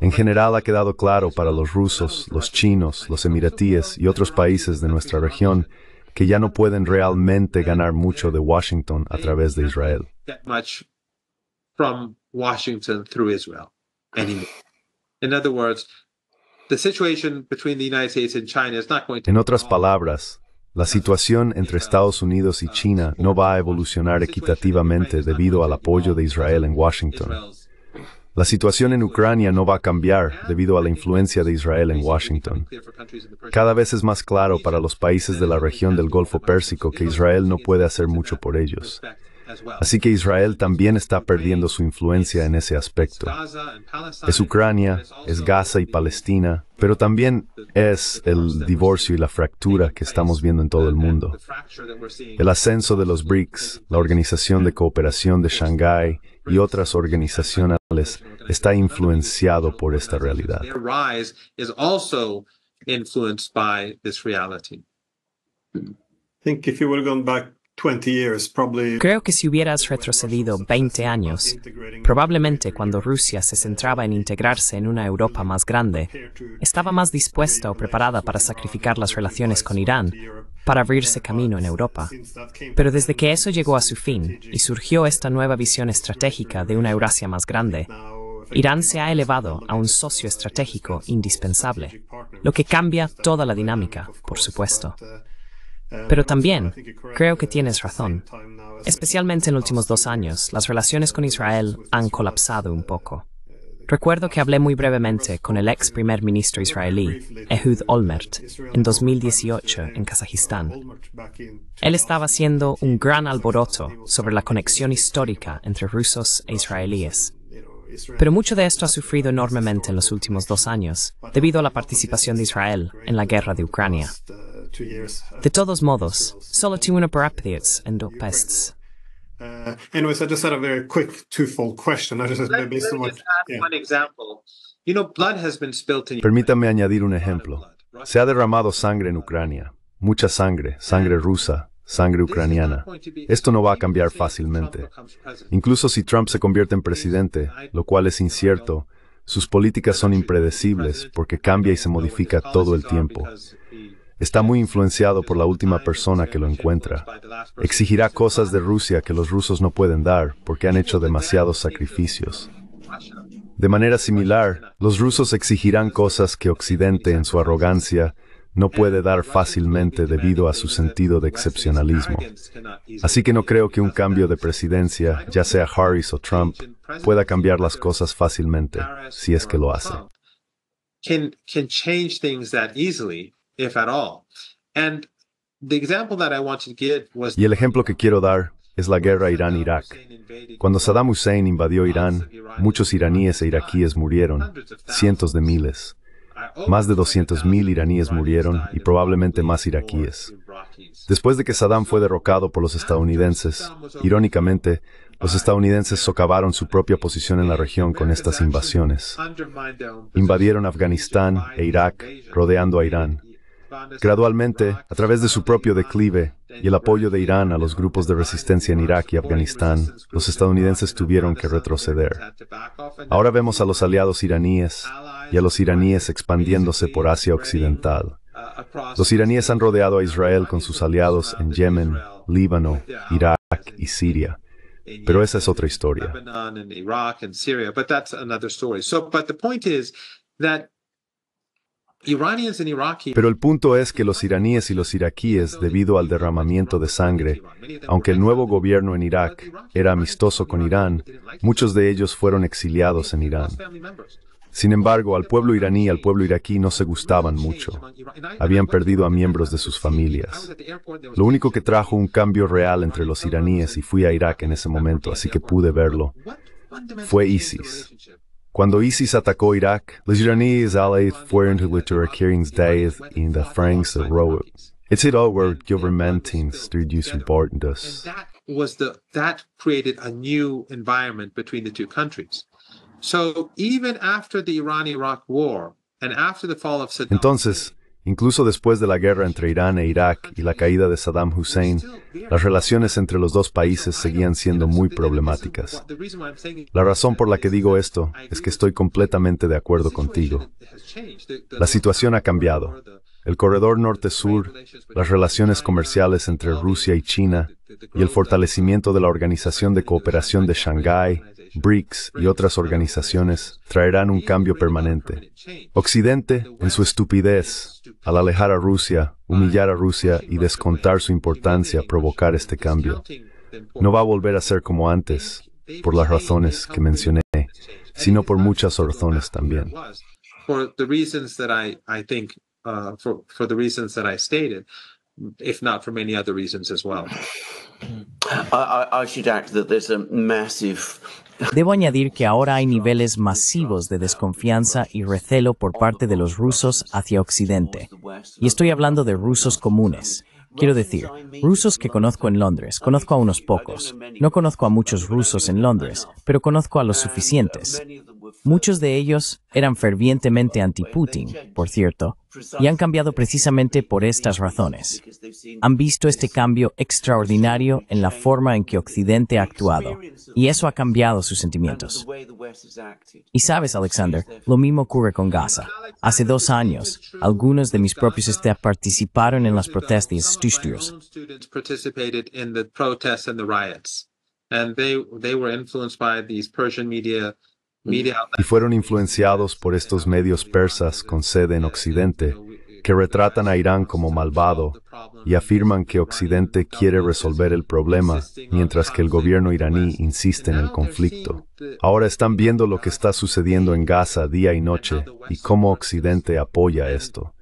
En general ha quedado claro para los rusos, los chinos, los emiratíes y otros países de nuestra región que ya no pueden realmente ganar mucho de Washington a través de Israel. En en otras palabras, la situación entre Estados Unidos y China no va a evolucionar equitativamente debido al apoyo de Israel en Washington. La situación en Ucrania no va a cambiar debido a la influencia de Israel en Washington. Cada vez es más claro para los países de la región del Golfo Pérsico que Israel no puede hacer mucho por ellos. Así que Israel también está perdiendo su influencia en ese aspecto. Es Ucrania, es Gaza y Palestina, pero también es el divorcio y la fractura que estamos viendo en todo el mundo. El ascenso de los BRICS, la Organización de Cooperación de Shanghái y otras organizaciones está influenciado por esta realidad. Think if you were going back Creo que si hubieras retrocedido 20 años, probablemente cuando Rusia se centraba en integrarse en una Europa más grande, estaba más dispuesta o preparada para sacrificar las relaciones con Irán para abrirse camino en Europa. Pero desde que eso llegó a su fin y surgió esta nueva visión estratégica de una Eurasia más grande, Irán se ha elevado a un socio estratégico indispensable, lo que cambia toda la dinámica, por supuesto. Pero um, también creo que tienes razón. Especialmente en los últimos dos años, las relaciones con Israel han colapsado un poco. Uh, Recuerdo que hablé muy brevemente con el ex primer ministro israelí, Ehud Olmert, en 2018 en Kazajistán. Él estaba haciendo un gran alboroto sobre la conexión histórica entre rusos e israelíes. Pero mucho de esto ha sufrido enormemente en los últimos dos años, debido a la participación de Israel en la guerra de Ucrania. Uh, De todos modos, solo tuve una and pests. Uh, I just had a very quick twofold question. just, Permítame añadir un ejemplo. Se ha derramado sangre en Ucrania. Mucha sangre, sangre rusa, sangre ucraniana. Esto no va a cambiar fácilmente. Incluso si Trump se convierte en presidente, lo cual es incierto, sus políticas son impredecibles porque cambia y se modifica todo el tiempo está muy influenciado por la última persona que lo encuentra. Exigirá cosas de Rusia que los rusos no pueden dar porque han hecho demasiados sacrificios. De manera similar, los rusos exigirán cosas que Occidente en su arrogancia no puede dar fácilmente debido a su sentido de excepcionalismo. Así que no creo que un cambio de presidencia, ya sea Harris o Trump, pueda cambiar las cosas fácilmente, si es que lo hace y el ejemplo que quiero dar es la guerra Irán-Irak. Cuando Saddam Hussein invadió Irán, muchos iraníes e iraquíes murieron, cientos de miles. Más de 200.000 iraníes murieron y probablemente más iraquíes. Después de que Saddam fue derrocado por los estadounidenses, irónicamente, los estadounidenses socavaron su propia posición en la región con estas invasiones. Invadieron Afganistán e Irak, rodeando a Irán. Gradualmente, a través de su propio declive y el apoyo de Irán a los grupos de resistencia en Irak y Afganistán, los estadounidenses tuvieron que retroceder. Ahora vemos a los aliados iraníes y a los iraníes expandiéndose por Asia Occidental. Los iraníes han rodeado a Israel con sus aliados en Yemen, Líbano, Irak y Siria. Pero esa es otra historia. Pero el punto es que los iraníes y los iraquíes, debido al derramamiento de sangre, aunque el nuevo gobierno en Irak era amistoso con Irán, muchos de ellos fueron exiliados en Irán. Sin embargo, al pueblo iraní y al pueblo iraquí no se gustaban mucho. Habían perdido a miembros de sus familias. Lo único que trajo un cambio real entre los iraníes, y fui a Irak en ese momento, así que pude verlo, fue ISIS. Cuando ISIS atacó Irak, los iraníes allied fueron to Turkish carrying death in the Franks of Europe. It's it all where governmenting studies important That was the that created a new environment between the two countries. So even after the Iran-Iraq war and after the fall of Saddam. Entonces, Incluso después de la guerra entre Irán e Irak y la caída de Saddam Hussein, las relaciones entre los dos países seguían siendo muy problemáticas. La razón por la que digo esto es que estoy completamente de acuerdo contigo. La situación ha cambiado. El corredor norte-sur, las relaciones comerciales entre Rusia y China y el fortalecimiento de la Organización de Cooperación de Shanghái BRICS y otras organizaciones traerán un cambio permanente. Occidente, en su estupidez, al alejar a Rusia, humillar a Rusia y descontar su importancia, provocar este cambio. No va a volver a ser como antes, por las razones que mencioné, sino por muchas razones también. Debo añadir que ahora hay niveles masivos de desconfianza y recelo por parte de los rusos hacia Occidente. Y estoy hablando de rusos comunes. Quiero decir, rusos que conozco en Londres, conozco a unos pocos. No conozco a muchos rusos en Londres, pero conozco a los suficientes. Muchos de ellos eran fervientemente anti-Putin, por cierto, y han cambiado precisamente por estas razones. Han visto este cambio extraordinario en la forma en que Occidente ha actuado, y eso ha cambiado sus sentimientos. Y sabes, Alexander, lo mismo ocurre con Gaza. Hace dos años, algunos de mis propios estudiantes participaron en las protestas estudios. And they, they were influenced by these Persian media y fueron influenciados por estos medios persas con sede en Occidente, que retratan a Irán como malvado y afirman que Occidente quiere resolver el problema, mientras que el gobierno iraní insiste en el conflicto. Ahora están viendo lo que está sucediendo en Gaza día y noche y cómo Occidente apoya esto.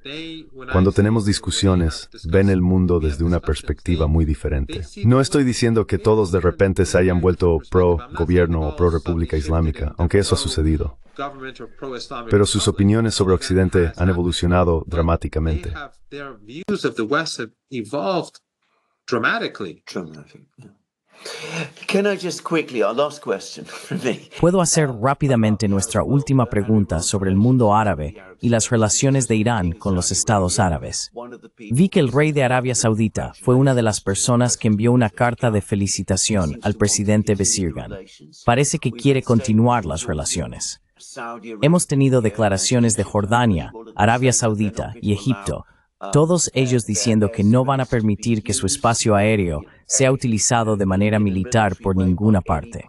Cuando tenemos discusiones, ven el mundo desde una perspectiva muy diferente. No estoy diciendo que todos de repente se hayan vuelto pro gobierno o pro república islámica, aunque eso ha sucedido. Pero sus opiniones sobre Occidente han evolucionado dramáticamente. Puedo hacer rápidamente nuestra última pregunta sobre el mundo árabe y las relaciones de Irán con los estados árabes. Vi que el rey de Arabia Saudita fue una de las personas que envió una carta de felicitación al presidente Besirgan. Parece que quiere continuar las relaciones. Hemos tenido declaraciones de Jordania, Arabia Saudita y Egipto todos ellos diciendo que no van a permitir que su espacio aéreo sea utilizado de manera militar por ninguna parte.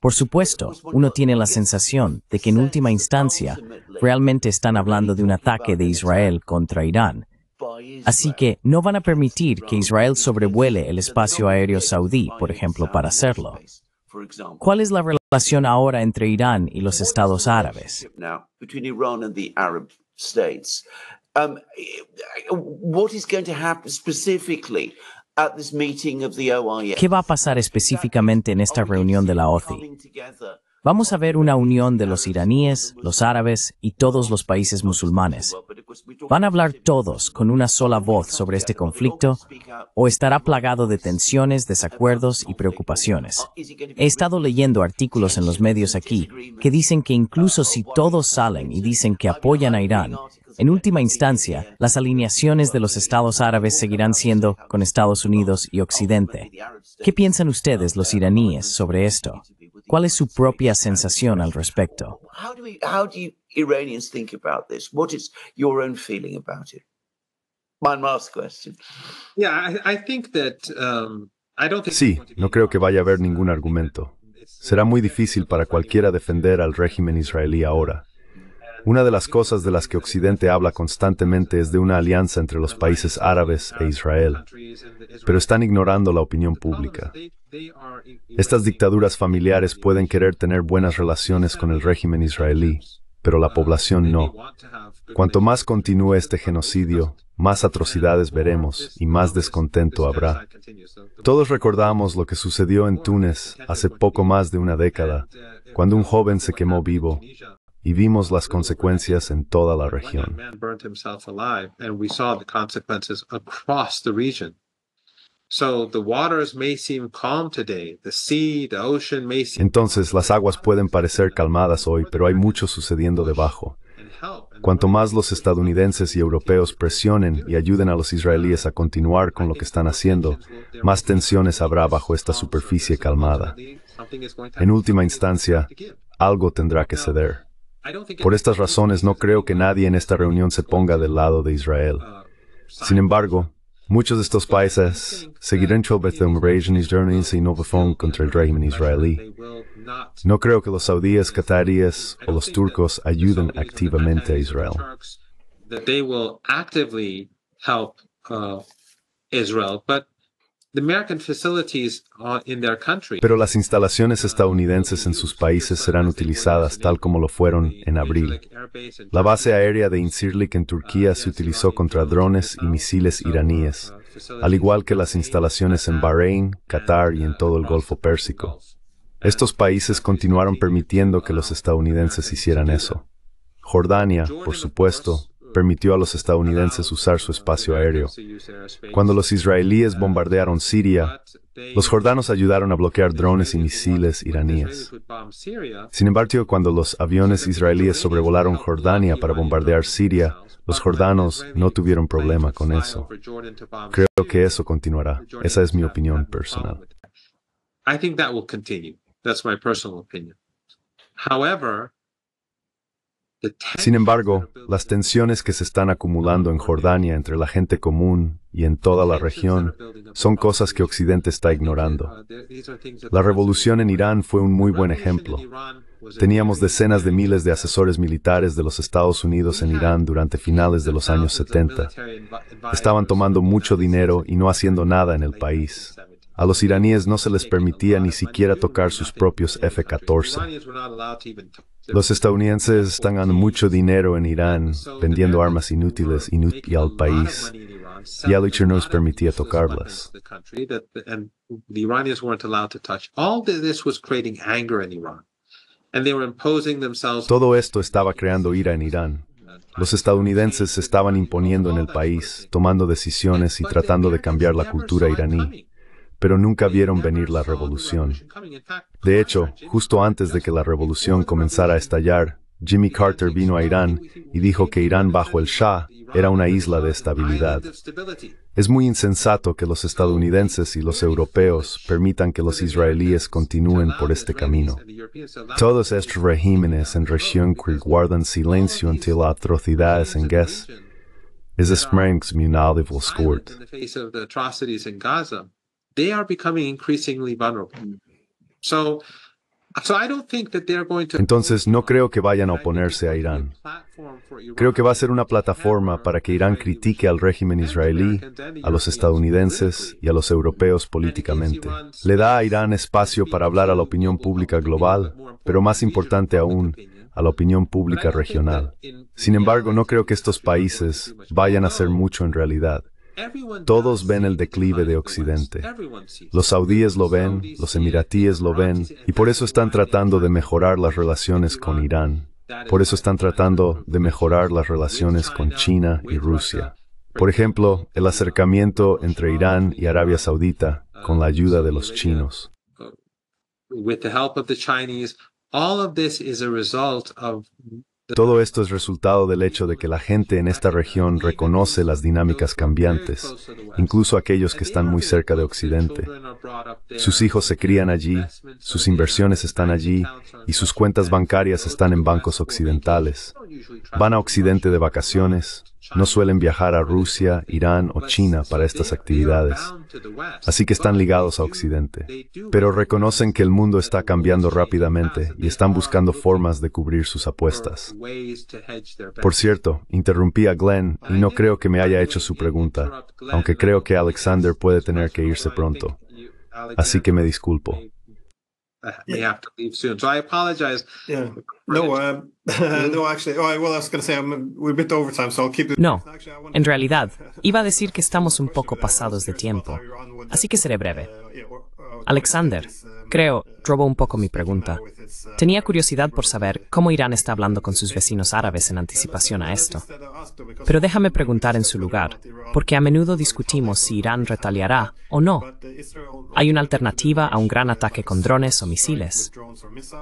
Por supuesto, uno tiene la sensación de que en última instancia realmente están hablando de un ataque de Israel contra Irán. Así que no van a permitir que Israel sobrevuele el espacio aéreo saudí, por ejemplo, para hacerlo. ¿Cuál es la relación ahora entre Irán y los estados árabes? um, what is going to happen specifically at this meeting of the OIF? ¿Qué va a pasar específicamente en esta reunión de la OCI? Vamos a ver una unión de los iraníes, los árabes y todos los países musulmanes. ¿Van a hablar todos con una sola voz sobre este conflicto o estará plagado de tensiones, desacuerdos y preocupaciones? He estado leyendo artículos en los medios aquí que dicen que incluso si todos salen y dicen que apoyan a Irán, en última instancia, las alineaciones de los estados árabes seguirán siendo con Estados Unidos y Occidente. ¿Qué piensan ustedes los iraníes sobre esto? ¿Cuál es su propia sensación al respecto? Um, sí, no creo que vaya a haber ningún argumento. Será muy difícil para cualquiera defender al régimen israelí ahora. Una de las cosas de las que Occidente habla constantemente es de una alianza entre los países árabes e Israel, pero están ignorando la opinión pública. Estas dictaduras familiares pueden querer tener buenas relaciones con el régimen israelí, pero la población no. Cuanto más continúe este genocidio, más atrocidades veremos y más descontento habrá. Todos recordamos lo que sucedió en Túnez hace poco más de una década, cuando un joven se quemó vivo, y vimos las consecuencias en toda la región. Entonces las aguas pueden parecer calmadas hoy, pero hay mucho sucediendo debajo. Cuanto más los estadounidenses y europeos presionen y ayuden a los israelíes a continuar con lo que están haciendo, más tensiones habrá bajo esta superficie calmada. En última instancia, algo tendrá que ceder. Por estas razones no creo que nadie en esta reunión se ponga del lado de Israel. Uh, Sin embargo, Muchos de estos países seguirán Chobet en israelíes y no bufón contra el régimen israelí. No creo que los saudíes, cataríes o los turcos ayuden activamente a Israel. Pero las instalaciones estadounidenses en sus países serán utilizadas tal como lo fueron en abril. La base aérea de Incirlik en Turquía se utilizó contra drones y misiles iraníes, al igual que las instalaciones en Bahrein, Qatar y en todo el Golfo Pérsico. Estos países continuaron permitiendo que los estadounidenses hicieran eso. Jordania, por supuesto, permitió a los estadounidenses usar su espacio aéreo. Cuando los israelíes bombardearon Siria, los jordanos ayudaron a bloquear drones y misiles iraníes. Sin embargo, cuando los aviones israelíes sobrevolaron Jordania para bombardear Siria, los jordanos no tuvieron problema con eso. Creo que eso continuará. Esa es mi opinión personal. However, sin embargo, las tensiones que se están acumulando en Jordania entre la gente común y en toda la región son cosas que Occidente está ignorando. La revolución en Irán fue un muy buen ejemplo. Teníamos decenas de miles de asesores militares de los Estados Unidos en Irán durante finales de los años 70. Estaban tomando mucho dinero y no haciendo nada en el país. A los iraníes no se les permitía ni siquiera tocar sus propios F-14. Los estadounidenses están ganando mucho dinero en Irán vendiendo armas inútiles al país. Y no nos permitía tocarlas. Todo esto estaba creando ira en Irán. Los estadounidenses se estaban imponiendo en el país, tomando decisiones y tratando de cambiar la cultura iraní pero nunca vieron venir la revolución. De hecho, justo antes de que la revolución comenzara a estallar, Jimmy Carter vino a Irán y dijo que Irán bajo el Shah era una isla de estabilidad. Es muy insensato que los estadounidenses y los europeos permitan que los israelíes continúen por este camino. Todos estos regímenes en región que guardan silencio ante las atrocidades en Gaza es entonces, no creo que vayan a oponerse a Irán. Creo que va a ser una plataforma para que Irán critique al régimen israelí, a los estadounidenses y a los europeos políticamente. Le da a Irán espacio para hablar a la opinión pública global, pero más importante aún, a la opinión pública regional. Sin embargo, no creo que estos países vayan a hacer mucho en realidad. Todos ven el declive de Occidente. Los saudíes lo ven, los emiratíes lo ven, y por eso están tratando de mejorar las relaciones con Irán. Por eso están tratando de mejorar las relaciones con China y Rusia. Por ejemplo, el acercamiento entre Irán y Arabia Saudita con la ayuda de los chinos. With the help of the Chinese, all of this is a todo esto es resultado del hecho de que la gente en esta región reconoce las dinámicas cambiantes, incluso aquellos que están muy cerca de Occidente. Sus hijos se crían allí, sus inversiones están allí y sus cuentas bancarias están en bancos occidentales. Van a Occidente de vacaciones, no suelen viajar a Rusia, Irán o China para estas actividades, así que están ligados a Occidente. Pero reconocen que el mundo está cambiando rápidamente y están buscando formas de cubrir sus apuestas. Por cierto, interrumpí a Glenn y no creo que me haya hecho su pregunta, aunque creo que Alexander puede tener que irse pronto. Así que me disculpo may have to leave soon. So I apologize. Yeah. No, uh, no, actually, oh, well, I was going to say I'm, we're a bit over time, so I'll keep No, en realidad, iba a decir que estamos un poco pasados de uh, tiempo, así que seré breve. Uh, uh, Alexander, Creo, robo un poco mi pregunta. Tenía curiosidad por saber cómo Irán está hablando con sus vecinos árabes en anticipación a esto. Pero déjame preguntar en su lugar, porque a menudo discutimos si Irán retaliará o no. Hay una alternativa a un gran ataque con drones o misiles.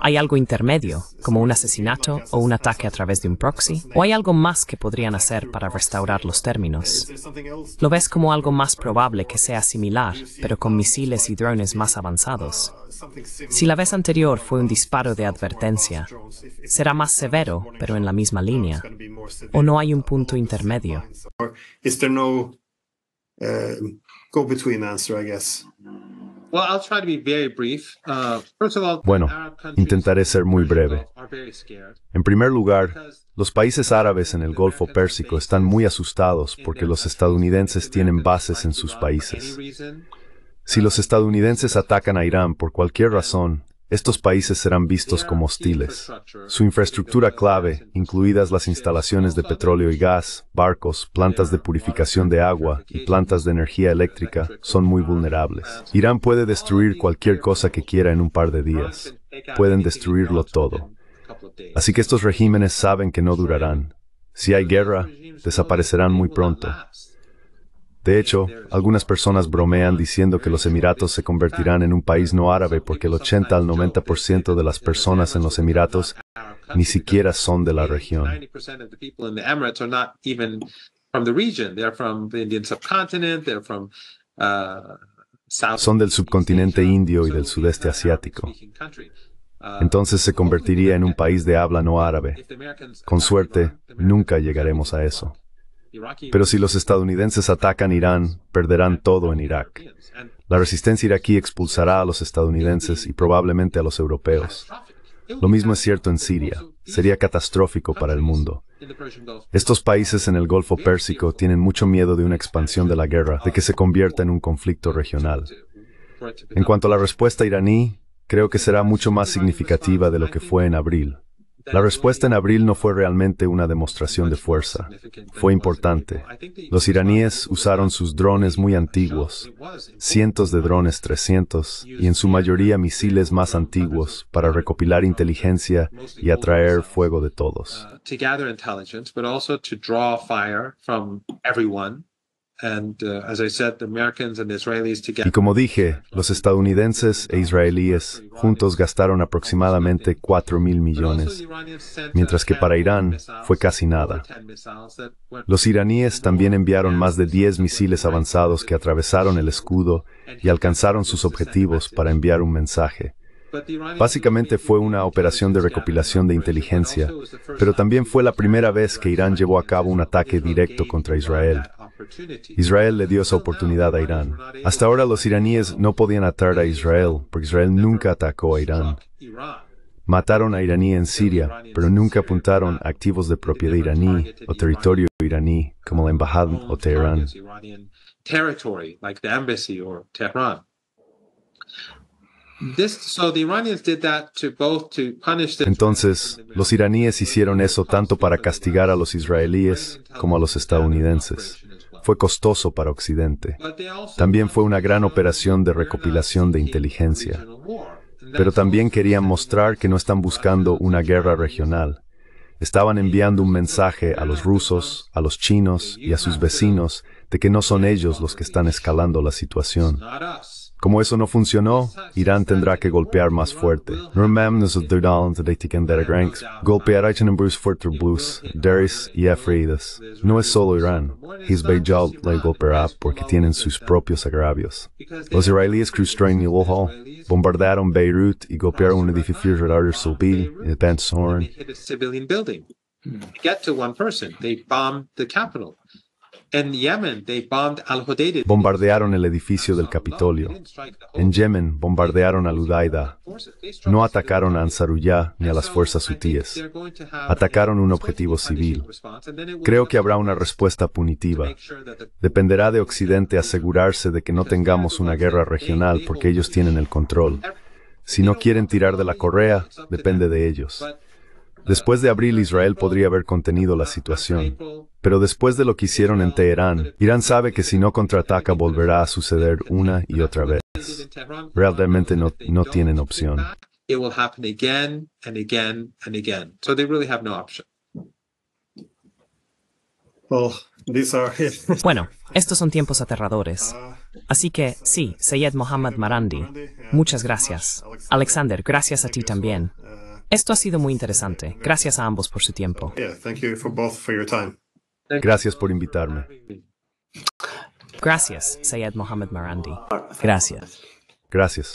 Hay algo intermedio, como un asesinato o un ataque a través de un proxy, o hay algo más que podrían hacer para restaurar los términos. ¿Lo ves como algo más probable que sea similar, pero con misiles y drones más avanzados? Si la vez anterior fue un disparo de advertencia, será más severo, pero en la misma línea. ¿O no hay un punto intermedio? Bueno, intentaré ser muy breve. En primer lugar, los países árabes en el Golfo Pérsico están muy asustados porque los estadounidenses tienen bases en sus países. Si los estadounidenses atacan a Irán por cualquier razón, estos países serán vistos como hostiles. Su infraestructura clave, incluidas las instalaciones de petróleo y gas, barcos, plantas de purificación de agua y plantas de energía eléctrica, son muy vulnerables. Irán puede destruir cualquier cosa que quiera en un par de días. Pueden destruirlo todo. Así que estos regímenes saben que no durarán. Si hay guerra, desaparecerán muy pronto. De hecho, algunas personas bromean diciendo que los Emiratos se convertirán en un país no árabe porque el 80 al 90% de las personas en los Emiratos ni siquiera son de la región. Son del subcontinente indio y del sudeste asiático. Uh, Entonces se convertiría en un país de habla no árabe. Con suerte, nunca llegaremos a eso. Pero si los estadounidenses atacan Irán, perderán todo en Irak. La resistencia iraquí expulsará a los estadounidenses y probablemente a los europeos. Lo mismo es cierto en Siria. Sería catastrófico para el mundo. Estos países en el Golfo Pérsico tienen mucho miedo de una expansión de la guerra, de que se convierta en un conflicto regional. En cuanto a la respuesta iraní, creo que será mucho más significativa de lo que fue en abril. La respuesta en abril no fue realmente una demostración de fuerza, fue importante. Los iraníes usaron sus drones muy antiguos, cientos de drones 300, y en su mayoría misiles más antiguos, para recopilar inteligencia y atraer fuego de todos. Uh, y como dije, los estadounidenses e israelíes juntos gastaron aproximadamente 4 mil millones, mientras que para Irán fue casi nada. Los iraníes también enviaron más de 10 misiles avanzados que atravesaron el escudo y alcanzaron sus objetivos para enviar un mensaje. Básicamente fue una operación de recopilación de inteligencia, pero también fue la primera vez que Irán llevó a cabo un ataque directo contra Israel. Israel le dio esa oportunidad a Irán. Hasta ahora los iraníes no podían atar a Israel, porque Israel nunca atacó a Irán. Mataron a iraní en Siria, pero nunca apuntaron activos de propiedad iraní o territorio iraní, como la embajada o Teherán. Entonces, los iraníes hicieron eso tanto para castigar a los israelíes como a los estadounidenses fue costoso para Occidente. También fue una gran operación de recopilación de inteligencia. Pero también querían mostrar que no están buscando una guerra regional. Estaban enviando un mensaje a los rusos, a los chinos y a sus vecinos de que no son ellos los que están escalando la situación. Como eso no funcionó, Irán tendrá que golpear más fuerte. Nur a durdalant de tikenderek ranks. Golpear a en Bruce, fuerter Darius y Afridas. No es solo Irán. job que golpeará porque tienen sus propios agravios. Los israelíes cruzaron el ojo, bombardearon Beirut y golpearon un edificio radio civil en el Horn. Get to one person. They bombed the capital. En Yemen, Bombardearon el edificio del Capitolio. En Yemen bombardearon al Udaida. No atacaron a Ansarullah ni a las fuerzas hutíes. Atacaron un objetivo civil. Creo que habrá una respuesta punitiva. Dependerá de Occidente asegurarse de que no tengamos una guerra regional porque ellos tienen el control. Si no quieren tirar de la correa, depende de ellos. Después de abril Israel podría haber contenido la situación. Pero después de lo que hicieron en Teherán, Irán sabe que si no contraataca volverá a suceder una y otra vez. Realmente no, no tienen opción. Bueno, estos son tiempos aterradores. Así que sí, Sayed Mohammad Marandi, muchas gracias. Alexander, gracias a ti también. Esto ha sido muy interesante. Gracias a ambos por su tiempo. Gracias por invitarme. Gracias, Sayed Mohamed Marandi. Gracias. Gracias.